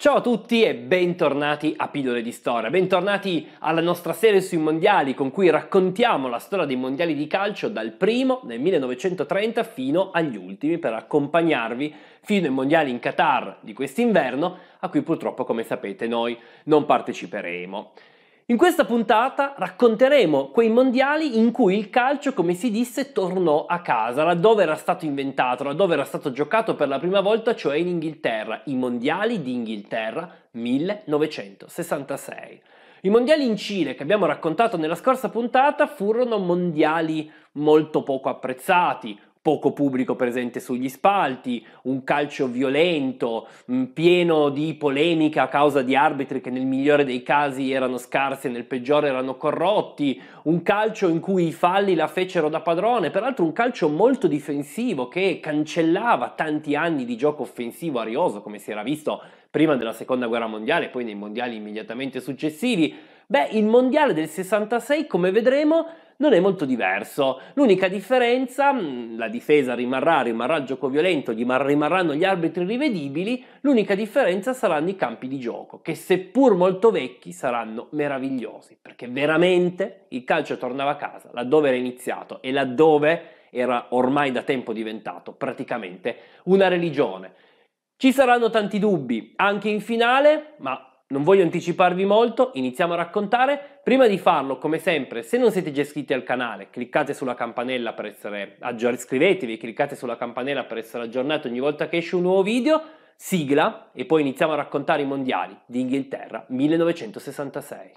Ciao a tutti e bentornati a Pillole di Storia, bentornati alla nostra serie sui mondiali con cui raccontiamo la storia dei mondiali di calcio dal primo nel 1930 fino agli ultimi per accompagnarvi fino ai mondiali in Qatar di quest'inverno a cui purtroppo come sapete noi non parteciperemo. In questa puntata racconteremo quei mondiali in cui il calcio, come si disse, tornò a casa, laddove era stato inventato, laddove era stato giocato per la prima volta, cioè in Inghilterra, i mondiali di Inghilterra 1966. I mondiali in Cile che abbiamo raccontato nella scorsa puntata furono mondiali molto poco apprezzati, poco pubblico presente sugli spalti, un calcio violento, mm, pieno di polemica a causa di arbitri che nel migliore dei casi erano scarsi e nel peggiore erano corrotti, un calcio in cui i falli la fecero da padrone, peraltro un calcio molto difensivo che cancellava tanti anni di gioco offensivo arioso come si era visto prima della seconda guerra mondiale e poi nei mondiali immediatamente successivi Beh, il mondiale del 66, come vedremo, non è molto diverso. L'unica differenza, mm, la difesa rimarrà, rimarrà il gioco violento, rimarranno gli arbitri rivedibili, l'unica differenza saranno i campi di gioco, che seppur molto vecchi saranno meravigliosi, perché veramente il calcio tornava a casa, laddove era iniziato e laddove era ormai da tempo diventato praticamente una religione. Ci saranno tanti dubbi anche in finale, ma non voglio anticiparvi molto, iniziamo a raccontare. Prima di farlo, come sempre, se non siete già iscritti al canale, cliccate sulla campanella per essere aggiornati, ah, iscrivetevi, cliccate sulla campanella per essere aggiornati ogni volta che esce un nuovo video. Sigla e poi iniziamo a raccontare i mondiali di Inghilterra 1966.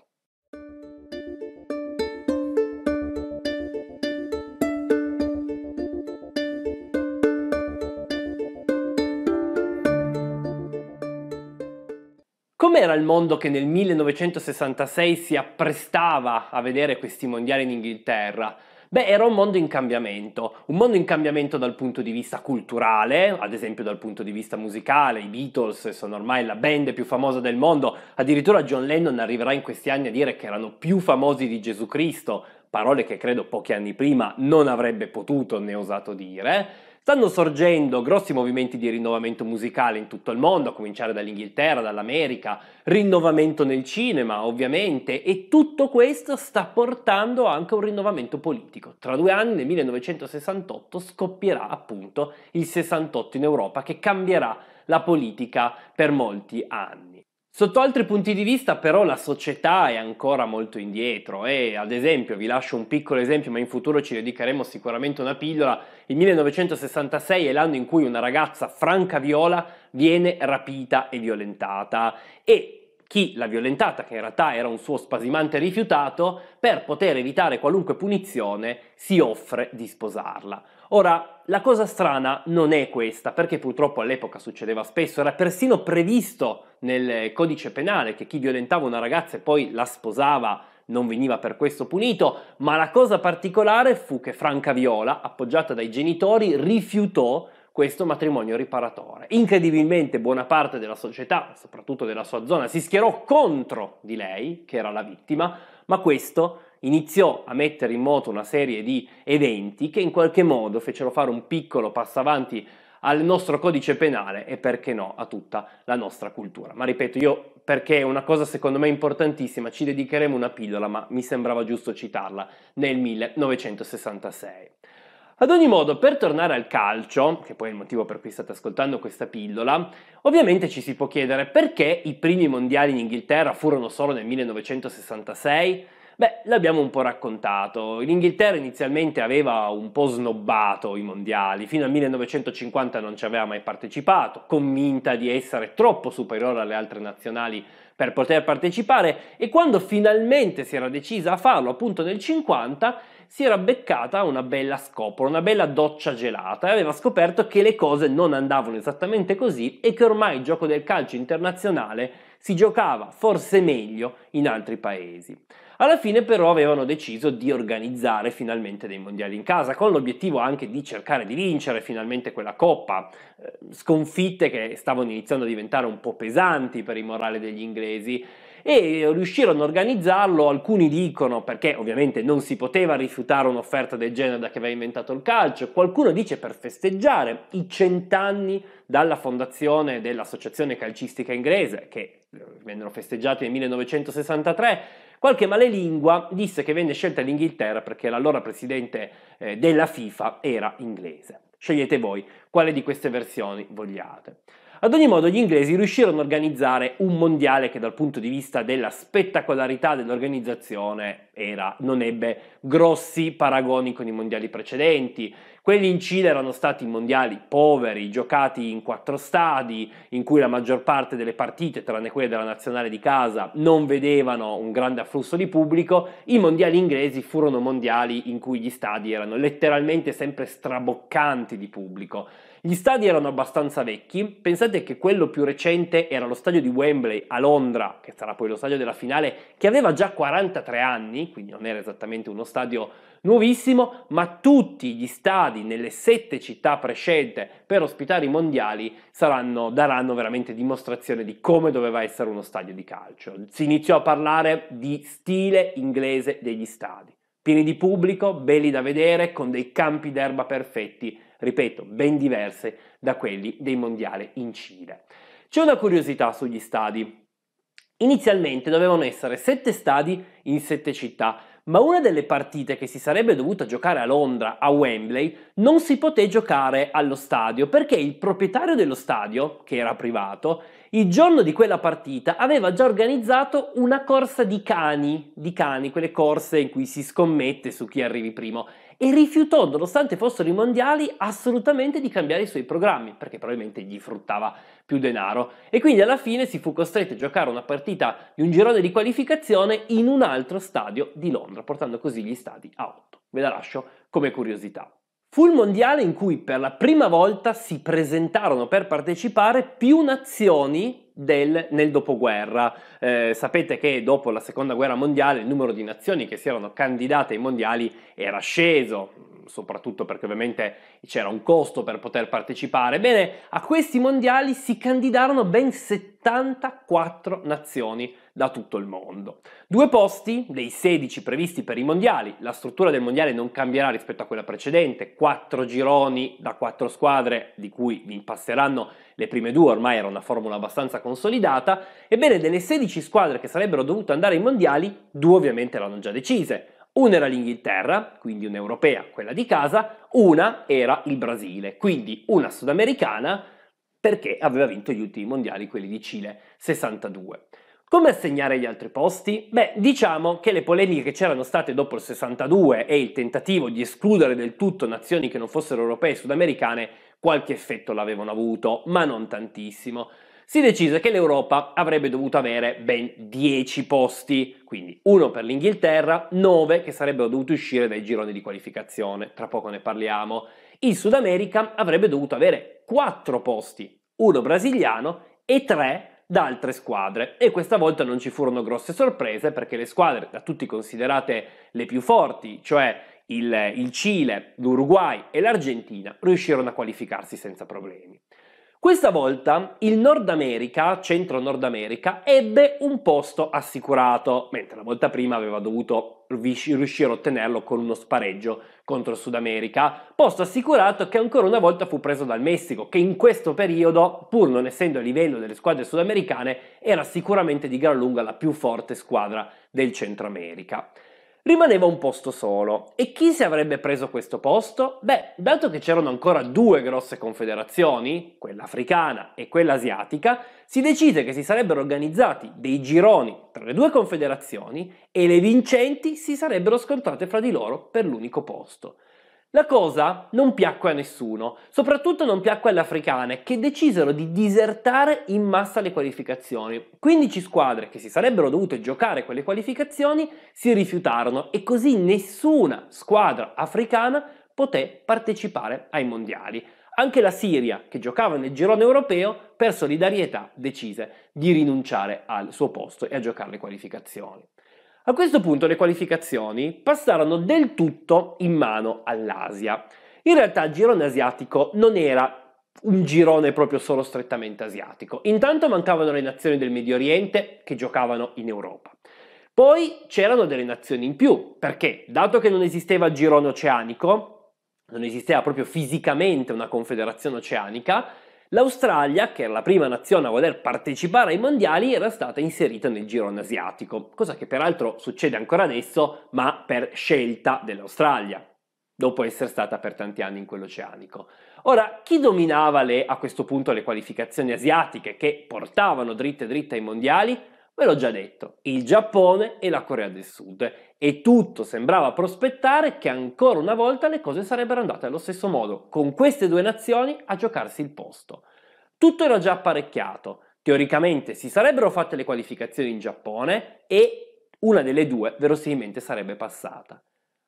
Com'era il mondo che nel 1966 si apprestava a vedere questi mondiali in Inghilterra? Beh, era un mondo in cambiamento, un mondo in cambiamento dal punto di vista culturale, ad esempio dal punto di vista musicale, i Beatles sono ormai la band più famosa del mondo, addirittura John Lennon arriverà in questi anni a dire che erano più famosi di Gesù Cristo, parole che credo pochi anni prima non avrebbe potuto né osato dire. Stanno sorgendo grossi movimenti di rinnovamento musicale in tutto il mondo, a cominciare dall'Inghilterra, dall'America, rinnovamento nel cinema ovviamente, e tutto questo sta portando anche a un rinnovamento politico. Tra due anni, nel 1968, scoppierà appunto il 68 in Europa che cambierà la politica per molti anni. Sotto altri punti di vista però la società è ancora molto indietro e ad esempio, vi lascio un piccolo esempio ma in futuro ci dedicheremo sicuramente una pillola, il 1966 è l'anno in cui una ragazza franca viola viene rapita e violentata e chi l'ha violentata, che in realtà era un suo spasimante rifiutato, per poter evitare qualunque punizione si offre di sposarla. Ora, la cosa strana non è questa, perché purtroppo all'epoca succedeva spesso, era persino previsto nel codice penale che chi violentava una ragazza e poi la sposava non veniva per questo punito, ma la cosa particolare fu che Franca Viola, appoggiata dai genitori, rifiutò questo matrimonio riparatore. Incredibilmente buona parte della società, soprattutto della sua zona, si schierò contro di lei, che era la vittima, ma questo iniziò a mettere in moto una serie di eventi che in qualche modo fecero fare un piccolo passo avanti al nostro codice penale e perché no a tutta la nostra cultura. Ma ripeto, io perché è una cosa secondo me importantissima, ci dedicheremo una pillola, ma mi sembrava giusto citarla nel 1966. Ad ogni modo, per tornare al calcio, che poi è il motivo per cui state ascoltando questa pillola, ovviamente ci si può chiedere perché i primi mondiali in Inghilterra furono solo nel 1966? Beh, l'abbiamo un po' raccontato. L'Inghilterra inizialmente aveva un po' snobbato i mondiali, fino al 1950 non ci aveva mai partecipato, convinta di essere troppo superiore alle altre nazionali per poter partecipare e quando finalmente si era decisa a farlo, appunto nel 50, si era beccata una bella scopola, una bella doccia gelata e aveva scoperto che le cose non andavano esattamente così e che ormai il gioco del calcio internazionale si giocava forse meglio in altri paesi. Alla fine però avevano deciso di organizzare finalmente dei mondiali in casa, con l'obiettivo anche di cercare di vincere finalmente quella coppa, eh, sconfitte che stavano iniziando a diventare un po' pesanti per il morale degli inglesi e riuscirono a organizzarlo, alcuni dicono perché ovviamente non si poteva rifiutare un'offerta del genere da che aveva inventato il calcio, qualcuno dice per festeggiare i cent'anni dalla fondazione dell'associazione calcistica inglese che eh, vennero festeggiati nel 1963, qualche malelingua disse che venne scelta l'Inghilterra perché l'allora presidente eh, della FIFA era inglese. Scegliete voi quale di queste versioni vogliate. Ad ogni modo gli inglesi riuscirono a organizzare un mondiale che dal punto di vista della spettacolarità dell'organizzazione era, non ebbe grossi paragoni con i mondiali precedenti. Quelli in Cile erano stati mondiali poveri, giocati in quattro stadi, in cui la maggior parte delle partite, tranne quelle della nazionale di casa, non vedevano un grande afflusso di pubblico. I mondiali inglesi furono mondiali in cui gli stadi erano letteralmente sempre straboccanti di pubblico. Gli stadi erano abbastanza vecchi, pensate che quello più recente era lo stadio di Wembley a Londra, che sarà poi lo stadio della finale, che aveva già 43 anni, quindi non era esattamente uno stadio nuovissimo, ma tutti gli stadi nelle sette città prescelte per ospitare i mondiali saranno, daranno veramente dimostrazione di come doveva essere uno stadio di calcio. Si iniziò a parlare di stile inglese degli stadi, pieni di pubblico, belli da vedere, con dei campi d'erba perfetti ripeto, ben diverse da quelli dei mondiali in Cile. C'è una curiosità sugli stadi. Inizialmente dovevano essere sette stadi in sette città, ma una delle partite che si sarebbe dovuta giocare a Londra, a Wembley, non si poté giocare allo stadio perché il proprietario dello stadio, che era privato, il giorno di quella partita aveva già organizzato una corsa di cani, di cani, quelle corse in cui si scommette su chi arrivi primo, e rifiutò, nonostante fossero i mondiali, assolutamente di cambiare i suoi programmi, perché probabilmente gli fruttava più denaro. E quindi alla fine si fu costretto a giocare una partita di un girone di qualificazione in un altro stadio di Londra, portando così gli stadi a 8. Ve la lascio come curiosità. Fu il mondiale in cui per la prima volta si presentarono per partecipare più nazioni del, nel dopoguerra. Eh, sapete che dopo la seconda guerra mondiale il numero di nazioni che si erano candidate ai mondiali era sceso, soprattutto perché ovviamente c'era un costo per poter partecipare. Bene, a questi mondiali si candidarono ben 74 nazioni da tutto il mondo. Due posti dei 16 previsti per i mondiali, la struttura del mondiale non cambierà rispetto a quella precedente, quattro gironi da quattro squadre di cui vi passeranno le prime due, ormai era una formula abbastanza consolidata, ebbene delle 16 squadre che sarebbero dovute andare ai mondiali, due ovviamente erano già decise. Una era l'Inghilterra, quindi un'europea, quella di casa, una era il Brasile, quindi una sudamericana perché aveva vinto gli ultimi mondiali, quelli di Cile 62. Come assegnare gli altri posti? Beh, diciamo che le polemiche che c'erano state dopo il 62 e il tentativo di escludere del tutto nazioni che non fossero europee e sudamericane qualche effetto l'avevano avuto, ma non tantissimo. Si decise che l'Europa avrebbe dovuto avere ben 10 posti, quindi uno per l'Inghilterra, 9 che sarebbero dovuti uscire dai gironi di qualificazione, tra poco ne parliamo. Il Sud America avrebbe dovuto avere 4 posti, uno brasiliano e 3 da altre squadre e questa volta non ci furono grosse sorprese perché le squadre da tutti considerate le più forti, cioè il, il Cile, l'Uruguay e l'Argentina, riuscirono a qualificarsi senza problemi. Questa volta il Nord America, centro Nord America, ebbe un posto assicurato, mentre la volta prima aveva dovuto riuscire a ottenerlo con uno spareggio contro il Sud America, posto assicurato che ancora una volta fu preso dal Messico, che in questo periodo, pur non essendo a livello delle squadre sudamericane, era sicuramente di gran lunga la più forte squadra del Centro America rimaneva un posto solo. E chi si avrebbe preso questo posto? Beh, dato che c'erano ancora due grosse confederazioni, quella africana e quella asiatica, si decise che si sarebbero organizzati dei gironi tra le due confederazioni e le vincenti si sarebbero scontrate fra di loro per l'unico posto. La cosa non piacque a nessuno, soprattutto non piacque alle africane, che decisero di disertare in massa le qualificazioni. 15 squadre che si sarebbero dovute giocare quelle qualificazioni si rifiutarono e così nessuna squadra africana poté partecipare ai mondiali. Anche la Siria, che giocava nel girone europeo, per solidarietà decise di rinunciare al suo posto e a giocare le qualificazioni. A questo punto le qualificazioni passarono del tutto in mano all'Asia. In realtà il girone asiatico non era un girone proprio solo strettamente asiatico. Intanto mancavano le nazioni del Medio Oriente che giocavano in Europa. Poi c'erano delle nazioni in più, perché dato che non esisteva il girone oceanico, non esisteva proprio fisicamente una confederazione oceanica, L'Australia, che era la prima nazione a voler partecipare ai mondiali, era stata inserita nel girone asiatico, cosa che peraltro succede ancora adesso, ma per scelta dell'Australia, dopo essere stata per tanti anni in quell'oceanico. Ora, chi dominava le, a questo punto le qualificazioni asiatiche che portavano dritte dritte ai mondiali? Ve l'ho già detto, il Giappone e la Corea del Sud. E tutto sembrava prospettare che ancora una volta le cose sarebbero andate allo stesso modo, con queste due nazioni a giocarsi il posto. Tutto era già apparecchiato. Teoricamente si sarebbero fatte le qualificazioni in Giappone e una delle due verosimilmente sarebbe passata.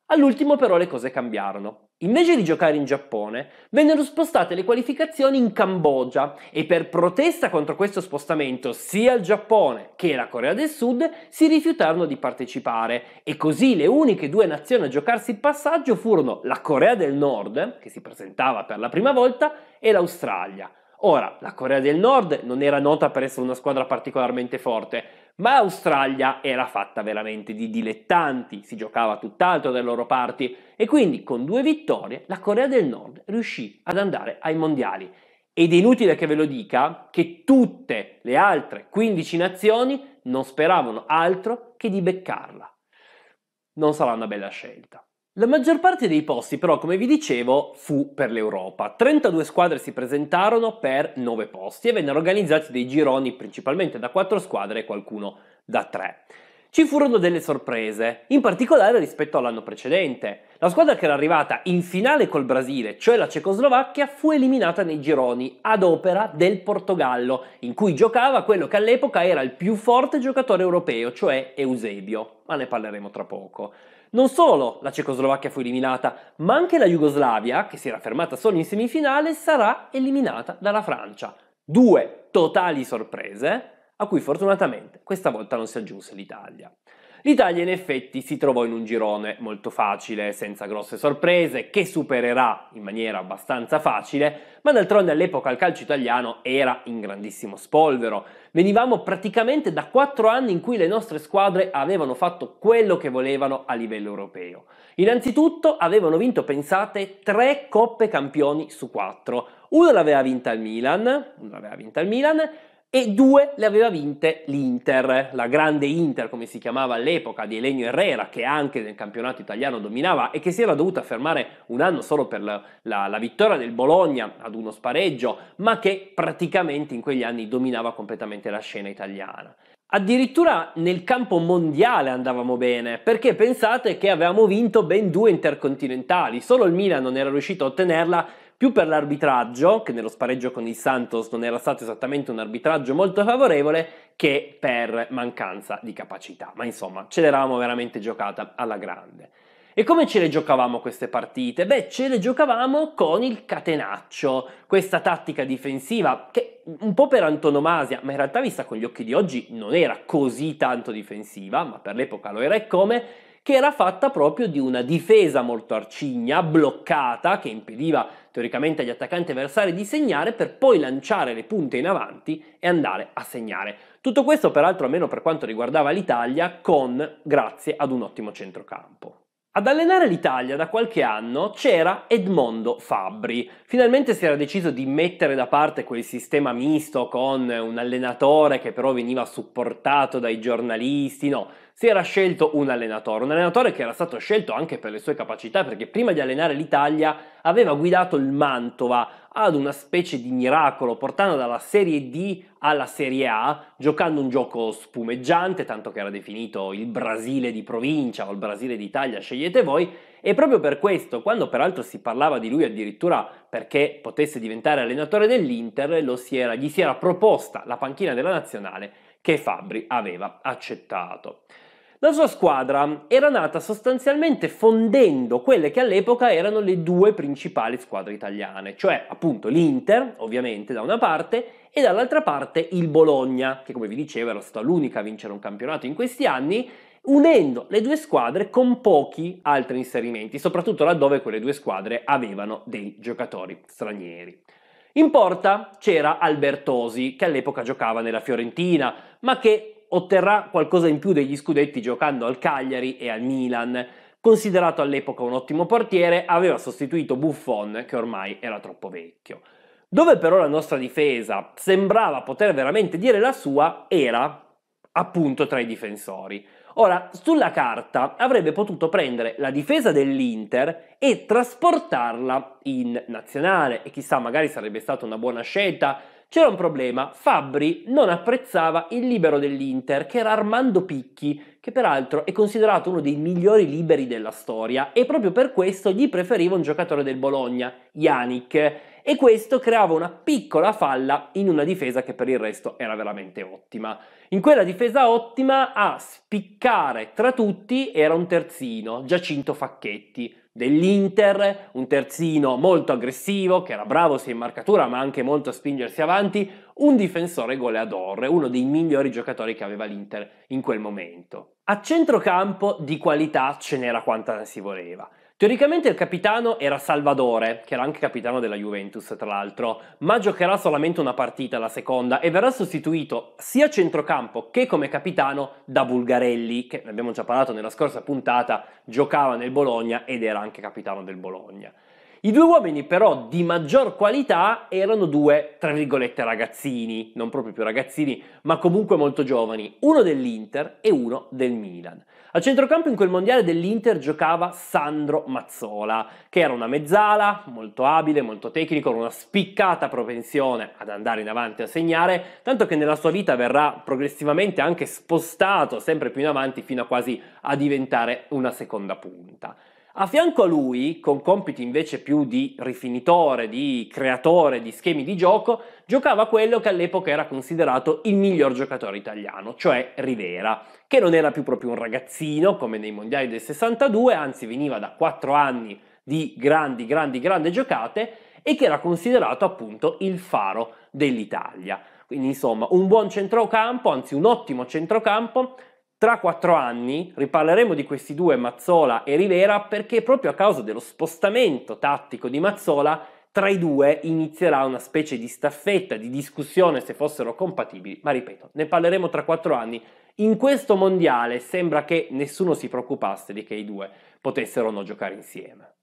All'ultimo però le cose cambiarono. Invece di giocare in Giappone, vennero spostate le qualificazioni in Cambogia e per protesta contro questo spostamento sia il Giappone che la Corea del Sud si rifiutarono di partecipare e così le uniche due nazioni a giocarsi il passaggio furono la Corea del Nord, che si presentava per la prima volta, e l'Australia. Ora, la Corea del Nord non era nota per essere una squadra particolarmente forte, ma l'Australia era fatta veramente di dilettanti, si giocava tutt'altro dai loro parti e quindi con due vittorie la Corea del Nord riuscì ad andare ai mondiali. Ed è inutile che ve lo dica che tutte le altre 15 nazioni non speravano altro che di beccarla. Non sarà una bella scelta. La maggior parte dei posti però, come vi dicevo, fu per l'Europa. 32 squadre si presentarono per 9 posti e vennero organizzati dei gironi principalmente da 4 squadre e qualcuno da 3. Ci furono delle sorprese, in particolare rispetto all'anno precedente. La squadra che era arrivata in finale col Brasile, cioè la Cecoslovacchia, fu eliminata nei gironi ad opera del Portogallo, in cui giocava quello che all'epoca era il più forte giocatore europeo, cioè Eusebio, ma ne parleremo tra poco. Non solo la Cecoslovacchia fu eliminata, ma anche la Jugoslavia, che si era fermata solo in semifinale, sarà eliminata dalla Francia. Due totali sorprese a cui fortunatamente questa volta non si aggiunse l'Italia. L'Italia in effetti si trovò in un girone molto facile, senza grosse sorprese, che supererà in maniera abbastanza facile, ma d'altronde all'epoca il calcio italiano era in grandissimo spolvero. Venivamo praticamente da quattro anni in cui le nostre squadre avevano fatto quello che volevano a livello europeo. Innanzitutto avevano vinto, pensate, tre coppe campioni su quattro. Una l'aveva vinta il Milan, una l'aveva vinta il Milan, e due le aveva vinte l'Inter, la grande Inter come si chiamava all'epoca di Elenio Herrera che anche nel campionato italiano dominava e che si era dovuta fermare un anno solo per la, la, la vittoria del Bologna ad uno spareggio, ma che praticamente in quegli anni dominava completamente la scena italiana. Addirittura nel campo mondiale andavamo bene, perché pensate che avevamo vinto ben due intercontinentali, solo il Milan non era riuscito a ottenerla più per l'arbitraggio, che nello spareggio con il Santos non era stato esattamente un arbitraggio molto favorevole, che per mancanza di capacità. Ma insomma, ce l'eravamo veramente giocata alla grande. E come ce le giocavamo queste partite? Beh, ce le giocavamo con il catenaccio, questa tattica difensiva che un po' per antonomasia, ma in realtà vista con gli occhi di oggi non era così tanto difensiva, ma per l'epoca lo era e come, che era fatta proprio di una difesa molto arcigna, bloccata, che impediva teoricamente agli attaccanti avversari di segnare per poi lanciare le punte in avanti e andare a segnare. Tutto questo peraltro almeno per quanto riguardava l'Italia con grazie ad un ottimo centrocampo. Ad allenare l'Italia da qualche anno c'era Edmondo Fabbri. Finalmente si era deciso di mettere da parte quel sistema misto con un allenatore che però veniva supportato dai giornalisti, no, si era scelto un allenatore, un allenatore che era stato scelto anche per le sue capacità, perché prima di allenare l'Italia aveva guidato il Mantova ad una specie di miracolo, portando dalla Serie D alla Serie A, giocando un gioco spumeggiante, tanto che era definito il Brasile di provincia o il Brasile d'Italia, scegliete voi, e proprio per questo, quando peraltro si parlava di lui addirittura perché potesse diventare allenatore dell'Inter, si era, gli si era proposta la panchina della nazionale che Fabri aveva accettato. La sua squadra era nata sostanzialmente fondendo quelle che all'epoca erano le due principali squadre italiane, cioè appunto l'Inter, ovviamente da una parte, e dall'altra parte il Bologna, che come vi dicevo era stata l'unica a vincere un campionato in questi anni, unendo le due squadre con pochi altri inserimenti, soprattutto laddove quelle due squadre avevano dei giocatori stranieri. In porta c'era Albertosi, che all'epoca giocava nella Fiorentina, ma che otterrà qualcosa in più degli scudetti giocando al Cagliari e al Milan. Considerato all'epoca un ottimo portiere, aveva sostituito Buffon, che ormai era troppo vecchio. Dove però la nostra difesa sembrava poter veramente dire la sua era appunto tra i difensori. Ora, sulla carta avrebbe potuto prendere la difesa dell'Inter e trasportarla in nazionale e chissà, magari sarebbe stata una buona scelta c'era un problema, Fabbri non apprezzava il libero dell'Inter, che era Armando Picchi, che peraltro è considerato uno dei migliori liberi della storia e proprio per questo gli preferiva un giocatore del Bologna, Yannick, e questo creava una piccola falla in una difesa che per il resto era veramente ottima. In quella difesa ottima a spiccare tra tutti era un terzino, Giacinto Facchetti, dell'Inter, un terzino molto aggressivo, che era bravo sia in marcatura ma anche molto a spingersi avanti, un difensore goleador, uno dei migliori giocatori che aveva l'Inter in quel momento. A centrocampo di qualità ce n'era quanta si voleva. Teoricamente il capitano era Salvadore, che era anche capitano della Juventus tra l'altro, ma giocherà solamente una partita, la seconda, e verrà sostituito sia a centrocampo che come capitano da Bulgarelli, che ne abbiamo già parlato nella scorsa puntata, giocava nel Bologna ed era anche capitano del Bologna. I due uomini però di maggior qualità erano due, tra virgolette, ragazzini, non proprio più ragazzini, ma comunque molto giovani, uno dell'Inter e uno del Milan. Al centrocampo in quel mondiale dell'Inter giocava Sandro Mazzola, che era una mezzala, molto abile, molto tecnico, con una spiccata propensione ad andare in avanti a segnare, tanto che nella sua vita verrà progressivamente anche spostato sempre più in avanti fino a quasi a diventare una seconda punta. A fianco a lui, con compiti invece più di rifinitore, di creatore di schemi di gioco, giocava quello che all'epoca era considerato il miglior giocatore italiano, cioè Rivera, che non era più proprio un ragazzino come nei mondiali del 62, anzi veniva da quattro anni di grandi, grandi, grandi giocate e che era considerato appunto il faro dell'Italia. Quindi insomma un buon centrocampo, anzi un ottimo centrocampo. Tra quattro anni riparleremo di questi due, Mazzola e Rivera, perché proprio a causa dello spostamento tattico di Mazzola tra i due inizierà una specie di staffetta, di discussione se fossero compatibili, ma ripeto, ne parleremo tra quattro anni. In questo mondiale sembra che nessuno si preoccupasse di che i due potessero o no giocare insieme.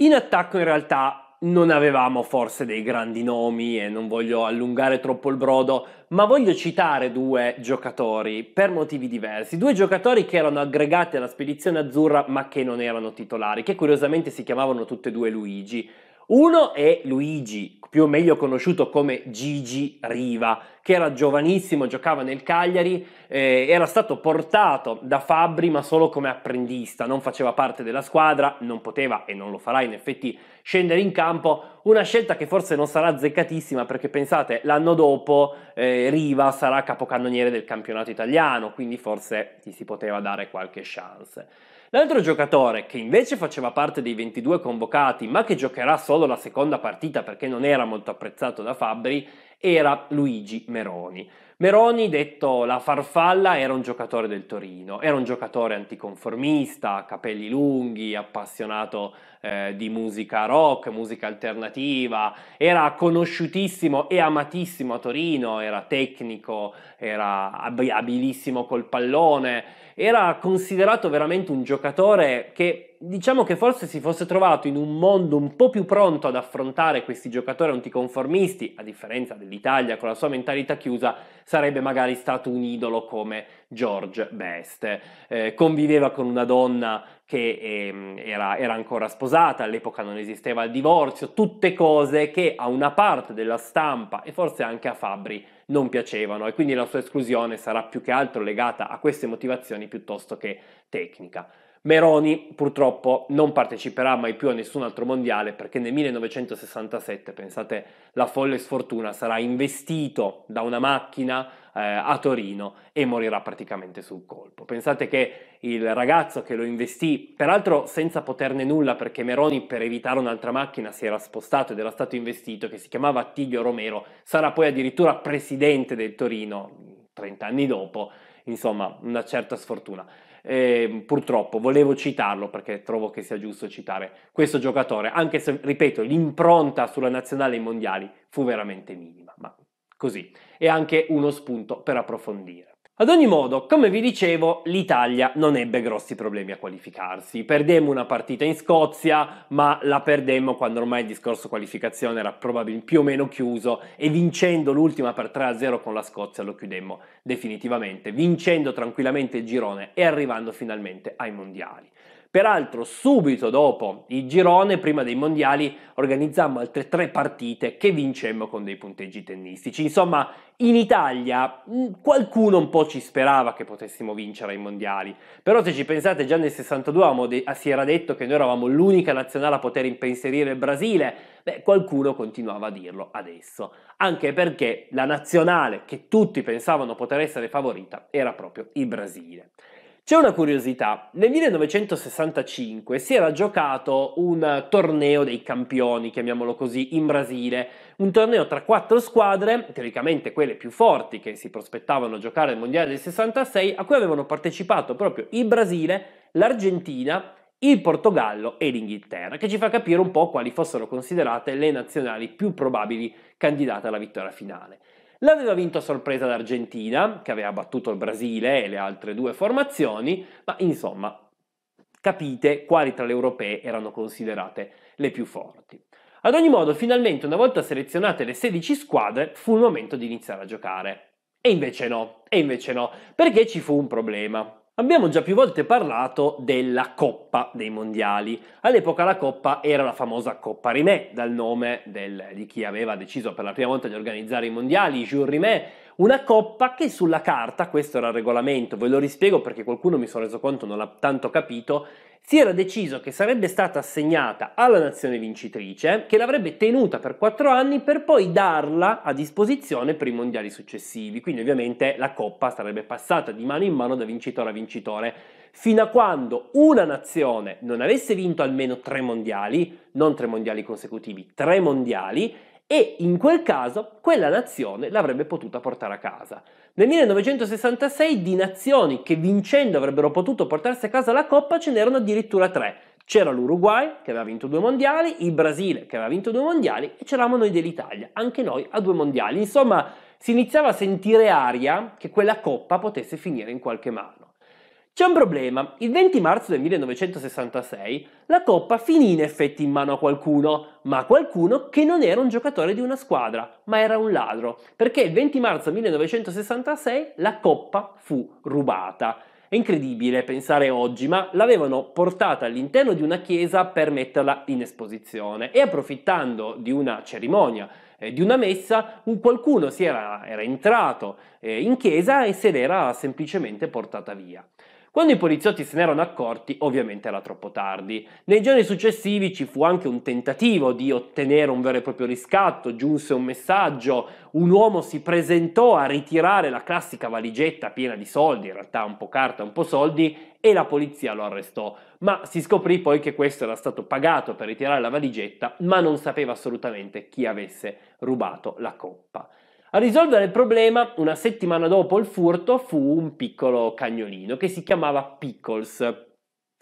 In attacco in realtà non avevamo forse dei grandi nomi e non voglio allungare troppo il brodo, ma voglio citare due giocatori per motivi diversi, due giocatori che erano aggregati alla spedizione azzurra ma che non erano titolari, che curiosamente si chiamavano tutte e due Luigi. Uno è Luigi, più o meglio conosciuto come Gigi Riva, che era giovanissimo, giocava nel Cagliari, eh, era stato portato da Fabri ma solo come apprendista, non faceva parte della squadra, non poteva e non lo farà in effetti scendere in campo, una scelta che forse non sarà azzeccatissima perché pensate, l'anno dopo eh, Riva sarà capocannoniere del campionato italiano, quindi forse gli si poteva dare qualche chance. L'altro giocatore, che invece faceva parte dei 22 convocati, ma che giocherà solo la seconda partita perché non era molto apprezzato da Fabbri, era Luigi Meroni. Meroni, detto la farfalla, era un giocatore del Torino, era un giocatore anticonformista, capelli lunghi, appassionato eh, di musica rock, musica alternativa, era conosciutissimo e amatissimo a Torino, era tecnico, era ab- abilissimo col pallone, era considerato veramente un giocatore che diciamo che forse si fosse trovato in un mondo un po' più pronto ad affrontare questi giocatori anticonformisti, a differenza dell'Italia con la sua mentalità chiusa, sarebbe magari stato un idolo come George Best. Eh, conviveva con una donna che ehm, era, era, ancora sposata, all'epoca non esisteva il divorzio, tutte cose che a una parte della stampa e forse anche a Fabri non piacevano e quindi la sua esclusione sarà più che altro legata a queste motivazioni piuttosto che tecnica. Meroni purtroppo non parteciperà mai più a nessun altro mondiale perché nel 1967, pensate la folle sfortuna, sarà investito da una macchina eh, a Torino e morirà praticamente sul colpo. Pensate che il ragazzo che lo investì, peraltro senza poterne nulla perché Meroni per evitare un'altra macchina si era spostato ed era stato investito, che si chiamava Attilio Romero, sarà poi addirittura presidente del Torino 30 anni dopo, insomma una certa sfortuna. Eh, purtroppo volevo citarlo perché trovo che sia giusto citare questo giocatore, anche se, ripeto, l'impronta sulla nazionale e mondiali fu veramente minima, ma così è anche uno spunto per approfondire. Ad ogni modo, come vi dicevo, l'Italia non ebbe grossi problemi a qualificarsi. Perdemmo una partita in Scozia, ma la perdemmo quando ormai il discorso qualificazione era probabilmente più o meno chiuso e vincendo l'ultima per 3-0 con la Scozia lo chiudemmo definitivamente, vincendo tranquillamente il girone e arrivando finalmente ai mondiali. Peraltro subito dopo il girone, prima dei mondiali, organizzammo altre tre partite che vincemmo con dei punteggi tennistici. Insomma, in Italia mm, qualcuno un po' ci sperava che potessimo vincere ai mondiali, però se ci pensate già nel 62 si era detto che noi eravamo l'unica nazionale a poter impensierire il Brasile, beh qualcuno continuava a dirlo adesso, anche perché la nazionale che tutti pensavano poter essere favorita era proprio il Brasile. C'è una curiosità, nel 1965 si era giocato un torneo dei campioni, chiamiamolo così, in Brasile, un torneo tra quattro squadre, teoricamente quelle più forti che si prospettavano a giocare al Mondiale del 66, a cui avevano partecipato proprio il Brasile, l'Argentina, il Portogallo e l'Inghilterra, che ci fa capire un po' quali fossero considerate le nazionali più probabili candidate alla vittoria finale. L'aveva vinto a sorpresa l'Argentina, che aveva battuto il Brasile e le altre due formazioni, ma insomma capite quali tra le europee erano considerate le più forti. Ad ogni modo, finalmente, una volta selezionate le 16 squadre, fu il momento di iniziare a giocare. E invece no, e invece no, perché ci fu un problema. Abbiamo già più volte parlato della Coppa dei Mondiali. All'epoca la Coppa era la famosa Coppa Rimè, dal nome del, di chi aveva deciso per la prima volta di organizzare i mondiali, Jules Rimè, una coppa che sulla carta, questo era il regolamento, ve lo rispiego perché qualcuno mi sono reso conto non l'ha tanto capito, si era deciso che sarebbe stata assegnata alla nazione vincitrice, che l'avrebbe tenuta per quattro anni per poi darla a disposizione per i mondiali successivi. Quindi ovviamente la coppa sarebbe passata di mano in mano da vincitore a vincitore, fino a quando una nazione non avesse vinto almeno tre mondiali, non tre mondiali consecutivi, tre mondiali, e in quel caso quella nazione l'avrebbe potuta portare a casa. Nel 1966 di nazioni che vincendo avrebbero potuto portarsi a casa la Coppa ce n'erano addirittura tre. C'era l'Uruguay che aveva vinto due mondiali, il Brasile che aveva vinto due mondiali e c'eravamo noi dell'Italia, anche noi a due mondiali. Insomma, si iniziava a sentire aria che quella Coppa potesse finire in qualche mano. C'è un problema. Il 20 marzo del 1966 la coppa finì in effetti in mano a qualcuno, ma a qualcuno che non era un giocatore di una squadra, ma era un ladro, perché il 20 marzo 1966 la coppa fu rubata. È incredibile pensare oggi, ma l'avevano portata all'interno di una chiesa per metterla in esposizione e approfittando di una cerimonia eh, di una messa, un qualcuno si era, era entrato eh, in chiesa e se l'era semplicemente portata via. Quando i poliziotti se ne erano accorti, ovviamente era troppo tardi. Nei giorni successivi ci fu anche un tentativo di ottenere un vero e proprio riscatto, giunse un messaggio, un uomo si presentò a ritirare la classica valigetta piena di soldi, in realtà un po' carta, un po' soldi, e la polizia lo arrestò. Ma si scoprì poi che questo era stato pagato per ritirare la valigetta, ma non sapeva assolutamente chi avesse rubato la coppa. A risolvere il problema, una settimana dopo il furto, fu un piccolo cagnolino che si chiamava Pickles.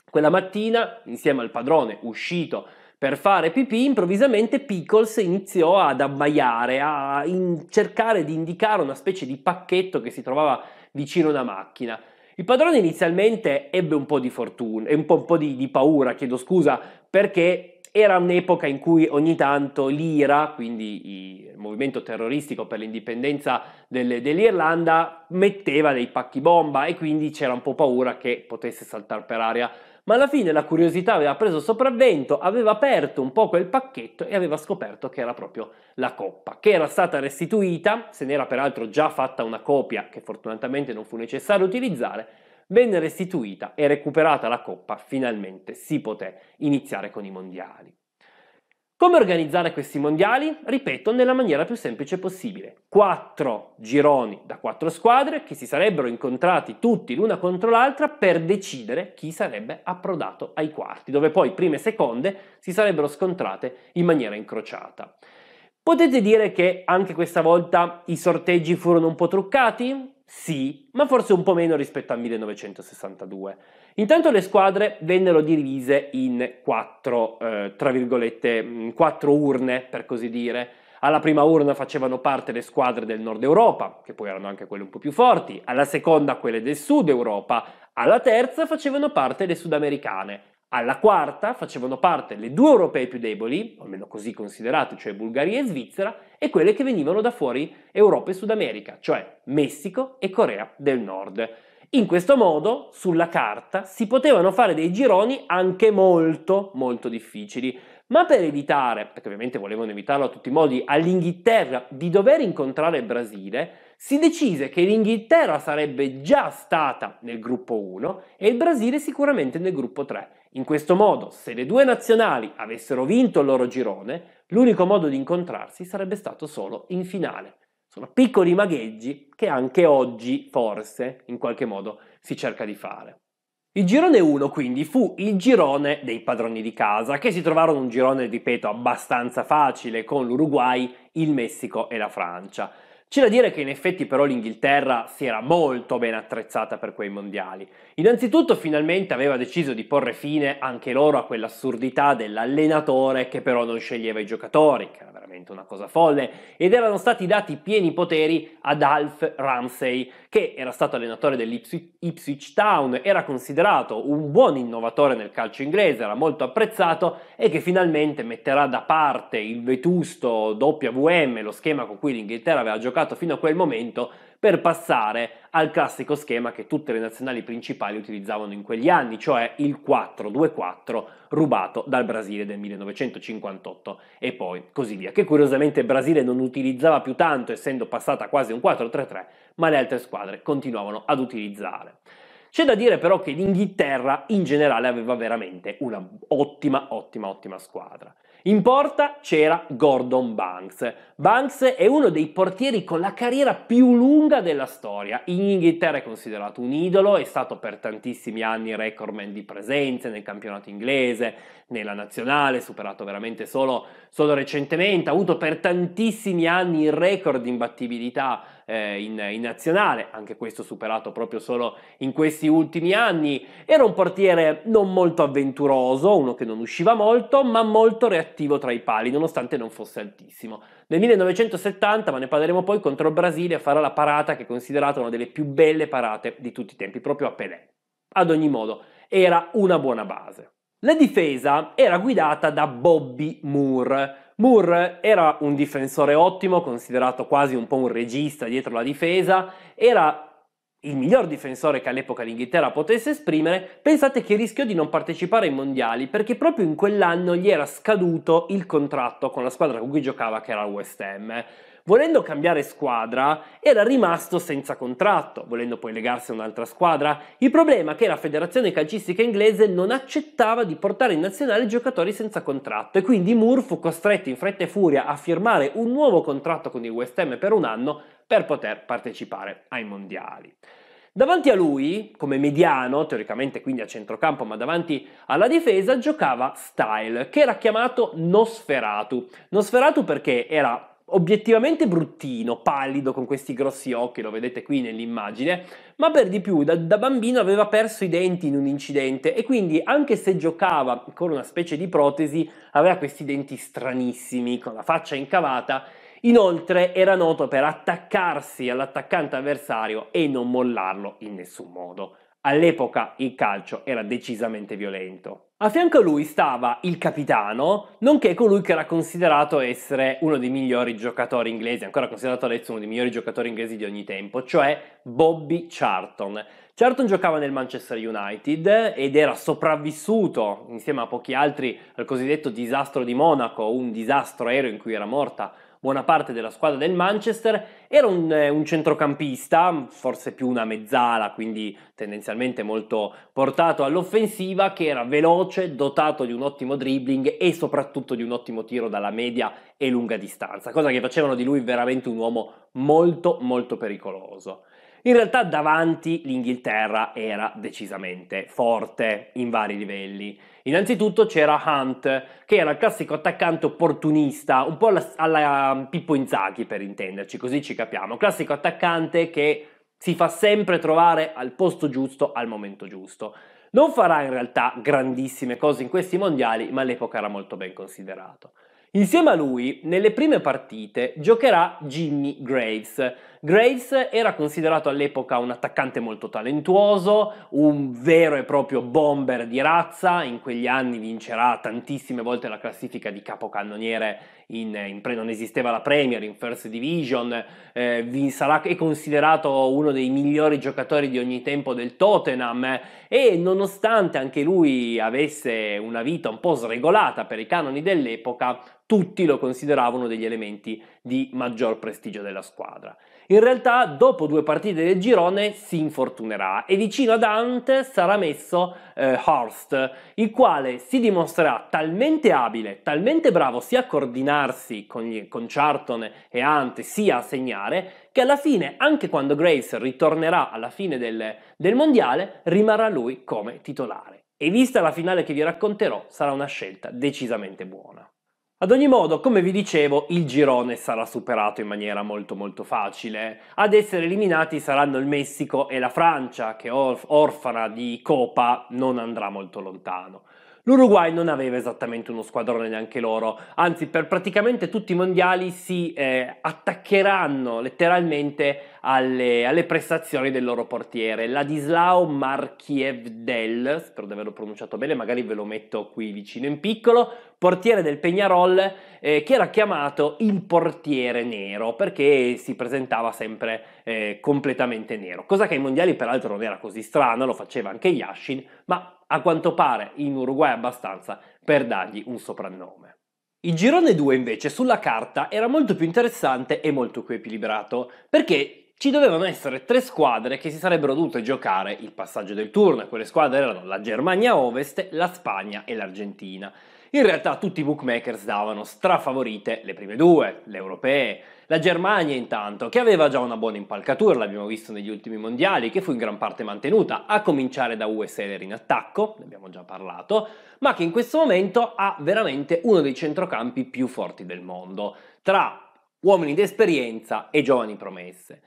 Quella mattina, insieme al padrone uscito per fare pipì, improvvisamente Pickles iniziò ad abbaiare, a cercare di indicare una specie di pacchetto che si trovava vicino a una macchina. Il padrone inizialmente ebbe un po' di fortuna, un po', un po di, di paura, chiedo scusa, perché era un'epoca in cui ogni tanto l'IRA, quindi il movimento terroristico per l'indipendenza del, dell'Irlanda, metteva dei pacchi bomba e quindi c'era un po' paura che potesse saltare per aria. Ma alla fine la curiosità aveva preso sopravvento, aveva aperto un po' quel pacchetto e aveva scoperto che era proprio la coppa, che era stata restituita, se n'era peraltro già fatta una copia che fortunatamente non fu necessario utilizzare, venne restituita e recuperata la coppa, finalmente si poté iniziare con i mondiali. Come organizzare questi mondiali? Ripeto, nella maniera più semplice possibile. Quattro gironi da quattro squadre che si sarebbero incontrati tutti l'una contro l'altra per decidere chi sarebbe approdato ai quarti, dove poi prime e seconde si sarebbero scontrate in maniera incrociata. Potete dire che anche questa volta i sorteggi furono un po' truccati? Sì, ma forse un po' meno rispetto al 1962. Intanto le squadre vennero divise in quattro, eh, tra virgolette, mm, quattro urne, per così dire. Alla prima urna facevano parte le squadre del nord Europa, che poi erano anche quelle un po' più forti, alla seconda quelle del sud Europa, alla terza facevano parte le sudamericane, alla quarta facevano parte le due europee più deboli, almeno così considerate, cioè Bulgaria e Svizzera, e quelle che venivano da fuori Europa e Sud America, cioè Messico e Corea del Nord. In questo modo, sulla carta, si potevano fare dei gironi anche molto, molto difficili. Ma per evitare, perché ovviamente volevano evitarlo a tutti i modi, all'Inghilterra di dover incontrare il Brasile, si decise che l'Inghilterra sarebbe già stata nel gruppo 1 e il Brasile sicuramente nel gruppo 3. In questo modo, se le due nazionali avessero vinto il loro girone, l'unico modo di incontrarsi sarebbe stato solo in finale. Sono piccoli magheggi che anche oggi, forse, in qualche modo si cerca di fare. Il girone 1 quindi fu il girone dei padroni di casa, che si trovarono un girone, ripeto, abbastanza facile con l'Uruguay, il Messico e la Francia. C'è da dire che in effetti però l'Inghilterra si era molto ben attrezzata per quei mondiali. Innanzitutto finalmente aveva deciso di porre fine anche loro a quell'assurdità dell'allenatore che però non sceglieva i giocatori, che era veramente una cosa folle, ed erano stati dati pieni poteri ad Alf Ramsey, che era stato allenatore dell'Ipswich Town, era considerato un buon innovatore nel calcio inglese, era molto apprezzato e che finalmente metterà da parte il vetusto WM, lo schema con cui l'Inghilterra aveva giocato fino a quel momento, per passare al classico schema che tutte le nazionali principali utilizzavano in quegli anni, cioè il 4-2-4 rubato dal Brasile del 1958 e poi così via, che curiosamente il Brasile non utilizzava più tanto essendo passata quasi un 4-3-3, ma le altre squadre continuavano ad utilizzare. C'è da dire però che l'Inghilterra in generale aveva veramente una ottima, ottima, ottima squadra. In porta c'era Gordon Banks. Banks è uno dei portieri con la carriera più lunga della storia. In Inghilterra è considerato un idolo, è stato per tantissimi anni recordman di presenze nel campionato inglese, nella nazionale, superato veramente solo, solo recentemente, ha avuto per tantissimi anni il record di imbattibilità eh, in, in, nazionale, anche questo superato proprio solo in questi ultimi anni. Era un portiere non molto avventuroso, uno che non usciva molto, ma molto reattivo tra i pali, nonostante non fosse altissimo. Nel 1970, ma ne parleremo poi, contro il Brasile farà la parata che è considerata una delle più belle parate di tutti i tempi, proprio a Pelé. Ad ogni modo, era una buona base. La difesa era guidata da Bobby Moore, Moore era un difensore ottimo, considerato quasi un po' un regista dietro la difesa, era il miglior difensore che all'epoca l'Inghilterra potesse esprimere, pensate che rischiò di non partecipare ai mondiali perché proprio in quell'anno gli era scaduto il contratto con la squadra con cui giocava che era il West Ham. Volendo cambiare squadra, era rimasto senza contratto, volendo poi legarsi a un'altra squadra. Il problema è che la federazione calcistica inglese non accettava di portare in nazionale giocatori senza contratto e quindi Moore fu costretto in fretta e furia a firmare un nuovo contratto con il West Ham per un anno per poter partecipare ai mondiali. Davanti a lui, come mediano, teoricamente quindi a centrocampo, ma davanti alla difesa, giocava Style, che era chiamato Nosferatu. Nosferatu perché era obiettivamente bruttino, pallido, con questi grossi occhi, lo vedete qui nell'immagine, ma per di più da, da, bambino aveva perso i denti in un incidente e quindi anche se giocava con una specie di protesi aveva questi denti stranissimi, con la faccia incavata. Inoltre era noto per attaccarsi all'attaccante avversario e non mollarlo in nessun modo. All'epoca il calcio era decisamente violento. A fianco a lui stava il capitano, nonché colui che era considerato essere uno dei migliori giocatori inglesi, ancora considerato adesso uno dei migliori giocatori inglesi di ogni tempo, cioè Bobby Charlton. Charlton giocava nel Manchester United ed era sopravvissuto insieme a pochi altri al cosiddetto disastro di Monaco, un disastro aereo in cui era morta buona parte della squadra del Manchester, era un, eh, un centrocampista, forse più una mezzala, quindi tendenzialmente molto portato all'offensiva, che era veloce, dotato di un ottimo dribbling e soprattutto di un ottimo tiro dalla media e lunga distanza, cosa che facevano di lui veramente un uomo molto molto pericoloso. In realtà davanti l'Inghilterra era decisamente forte in vari livelli. Innanzitutto c'era Hunt, che era il classico attaccante opportunista, un po' alla, alla Pippo Inzaghi per intenderci, così ci capiamo. Classico attaccante che si fa sempre trovare al posto giusto al momento giusto. Non farà in realtà grandissime cose in questi mondiali, ma all'epoca era molto ben considerato. Insieme a lui, nelle prime partite, giocherà Jimmy Graves. Graves era considerato all'epoca un attaccante molto talentuoso, un vero e proprio bomber di razza, in quegli anni vincerà tantissime volte la classifica di capocannoniere in, in, non esisteva la Premier, in First Division, eh, sarà, è considerato uno dei migliori giocatori di ogni tempo del Tottenham eh. e nonostante anche lui avesse una vita un po' sregolata per i canoni dell'epoca, tutti lo consideravano degli elementi di maggior prestigio della squadra. In realtà dopo due partite del girone si infortunerà e vicino ad Hunt sarà messo eh, Horst, il quale si dimostrerà talmente abile, talmente bravo sia a coordinarsi con, gli, con Charton e Hunt sia a segnare che alla fine, anche quando Grace ritornerà alla fine del, del mondiale, rimarrà lui come titolare. E vista la finale che vi racconterò, sarà una scelta decisamente buona. Ad ogni modo, come vi dicevo, il girone sarà superato in maniera molto molto facile. Ad essere eliminati saranno il Messico e la Francia, che orfana di Coppa non andrà molto lontano. L'Uruguay non aveva esattamente uno squadrone neanche loro, anzi per praticamente tutti i mondiali si eh, attaccheranno letteralmente alle, alle, prestazioni del loro portiere. Ladislao Marchievdel, spero di averlo pronunciato bene, magari ve lo metto qui vicino in piccolo, portiere del Peñarol eh, che era chiamato il portiere nero perché si presentava sempre eh, completamente nero, cosa che ai mondiali peraltro non era così strana, lo faceva anche Yashin, ma a quanto pare in Uruguay abbastanza per dargli un soprannome. Il girone 2 invece sulla carta era molto più interessante e molto più equilibrato, perché ci dovevano essere tre squadre che si sarebbero dovute giocare il passaggio del turno, e quelle squadre erano la Germania Ovest, la Spagna e l'Argentina. In realtà tutti i bookmakers davano strafavorite le prime due, le europee, la Germania intanto, che aveva già una buona impalcatura, l'abbiamo visto negli ultimi mondiali, che fu in gran parte mantenuta, a cominciare da US Heller in attacco, ne abbiamo già parlato, ma che in questo momento ha veramente uno dei centrocampi più forti del mondo, tra uomini d'esperienza e giovani promesse.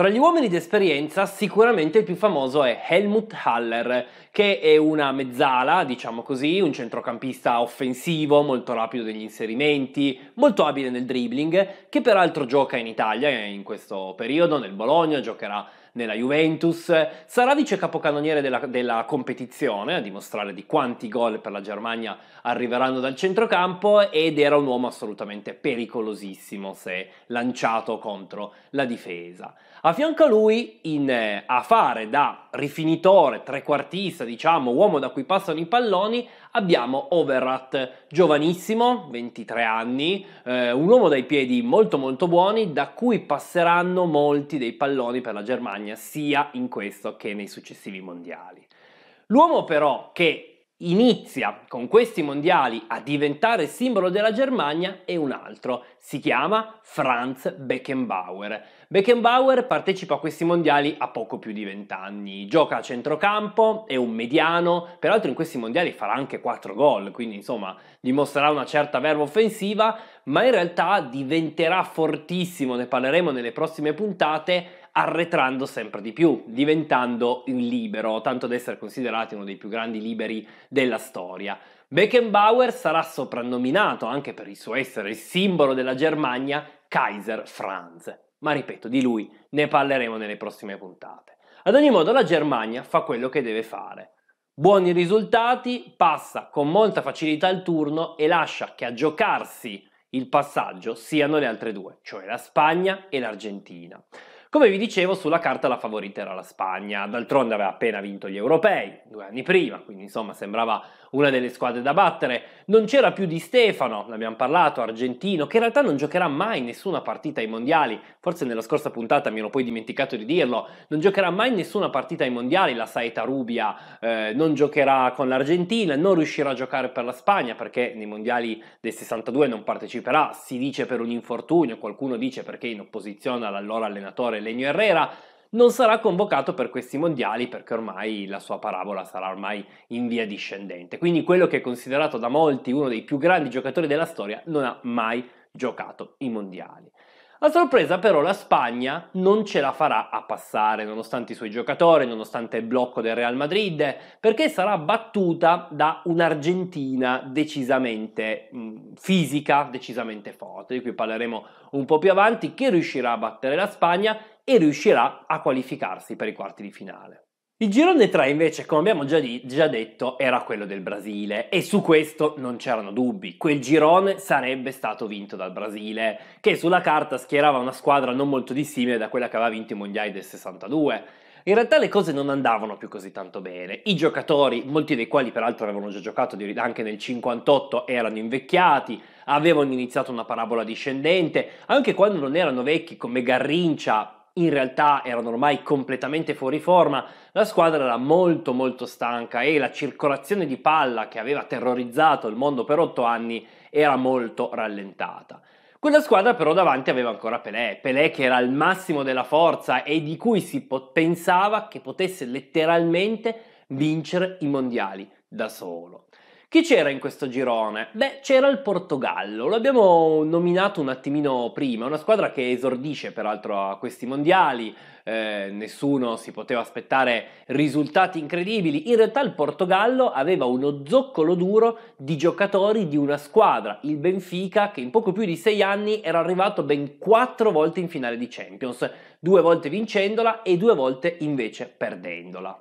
Tra gli uomini d'esperienza sicuramente il più famoso è Helmut Haller, che è una mezzala, diciamo così, un centrocampista offensivo, molto rapido degli inserimenti, molto abile nel dribbling, che peraltro gioca in Italia in questo periodo, nel Bologna, giocherà nella Juventus. Sarà vice capocannoniere della, della competizione, a dimostrare di quanti gol per la Germania arriveranno dal centrocampo ed era un uomo assolutamente pericolosissimo se lanciato contro la difesa. A fianco a lui, in, eh, a fare da rifinitore, trequartista, diciamo, uomo da cui passano i palloni, abbiamo Overrat, giovanissimo, 23 anni, eh, un uomo dai piedi molto molto buoni, da cui passeranno molti dei palloni per la Germania Spagna sia in questo che nei successivi mondiali. L'uomo però che inizia con questi mondiali a diventare simbolo della Germania è un altro, si chiama Franz Beckenbauer. Beckenbauer partecipa a questi mondiali a poco più di vent'anni, gioca a centrocampo, è un mediano, peraltro in questi mondiali farà anche 4 gol, quindi insomma dimostrerà una certa verba offensiva, ma in realtà diventerà fortissimo, ne parleremo nelle prossime puntate, arretrando sempre di più, diventando un libero, tanto da essere considerati uno dei più grandi liberi della storia. Beckenbauer sarà soprannominato, anche per il suo essere il simbolo della Germania, Kaiser Franz. Ma ripeto, di lui ne parleremo nelle prossime puntate. Ad ogni modo, la Germania fa quello che deve fare. Buoni risultati, passa con molta facilità il turno e lascia che a giocarsi il passaggio siano le altre due, cioè la Spagna e l'Argentina. Come vi dicevo, sulla carta la favorita era la Spagna, d'altronde aveva appena vinto gli europei, due anni prima, quindi insomma sembrava una delle squadre da battere. Non c'era più Di Stefano, l'abbiamo parlato, argentino, che in realtà non giocherà mai nessuna partita ai mondiali. Forse nella scorsa puntata mi ero poi dimenticato di dirlo. Non giocherà mai nessuna partita ai mondiali. La Saeta Rubia eh, non giocherà con l'Argentina, non riuscirà a giocare per la Spagna perché nei mondiali del 62 non parteciperà. Si dice per un infortunio, qualcuno dice perché in opposizione all'allora allenatore Legno Herrera non sarà convocato per questi mondiali perché ormai la sua parabola sarà ormai in via discendente. Quindi quello che è considerato da molti uno dei più grandi giocatori della storia non ha mai giocato i mondiali. A sorpresa però la Spagna non ce la farà a passare, nonostante i suoi giocatori, nonostante il blocco del Real Madrid, perché sarà battuta da un'Argentina decisamente mh, fisica, decisamente forte, di cui parleremo un po' più avanti, che riuscirà a battere la Spagna e riuscirà a qualificarsi per i quarti di finale. Il girone 3 invece, come abbiamo già, di- già, detto, era quello del Brasile e su questo non c'erano dubbi. Quel girone sarebbe stato vinto dal Brasile, che sulla carta schierava una squadra non molto dissimile da quella che aveva vinto i mondiali del 62. In realtà le cose non andavano più così tanto bene. I giocatori, molti dei quali peraltro avevano già giocato anche nel 58, erano invecchiati, avevano iniziato una parabola discendente, anche quando non erano vecchi come Garrincia, in realtà erano ormai completamente fuori forma, la squadra era molto molto stanca e la circolazione di palla che aveva terrorizzato il mondo per otto anni era molto rallentata. Quella squadra però davanti aveva ancora Pelé, Pelé che era al massimo della forza e di cui si po- pensava che potesse letteralmente vincere i mondiali da solo. Chi c'era in questo girone? Beh, c'era il Portogallo, l'abbiamo nominato un attimino prima, una squadra che esordisce peraltro a questi mondiali, eh, nessuno si poteva aspettare risultati incredibili, in realtà il Portogallo aveva uno zoccolo duro di giocatori di una squadra, il Benfica, che in poco più di sei anni era arrivato ben quattro volte in finale di Champions, due volte vincendola e due volte invece perdendola.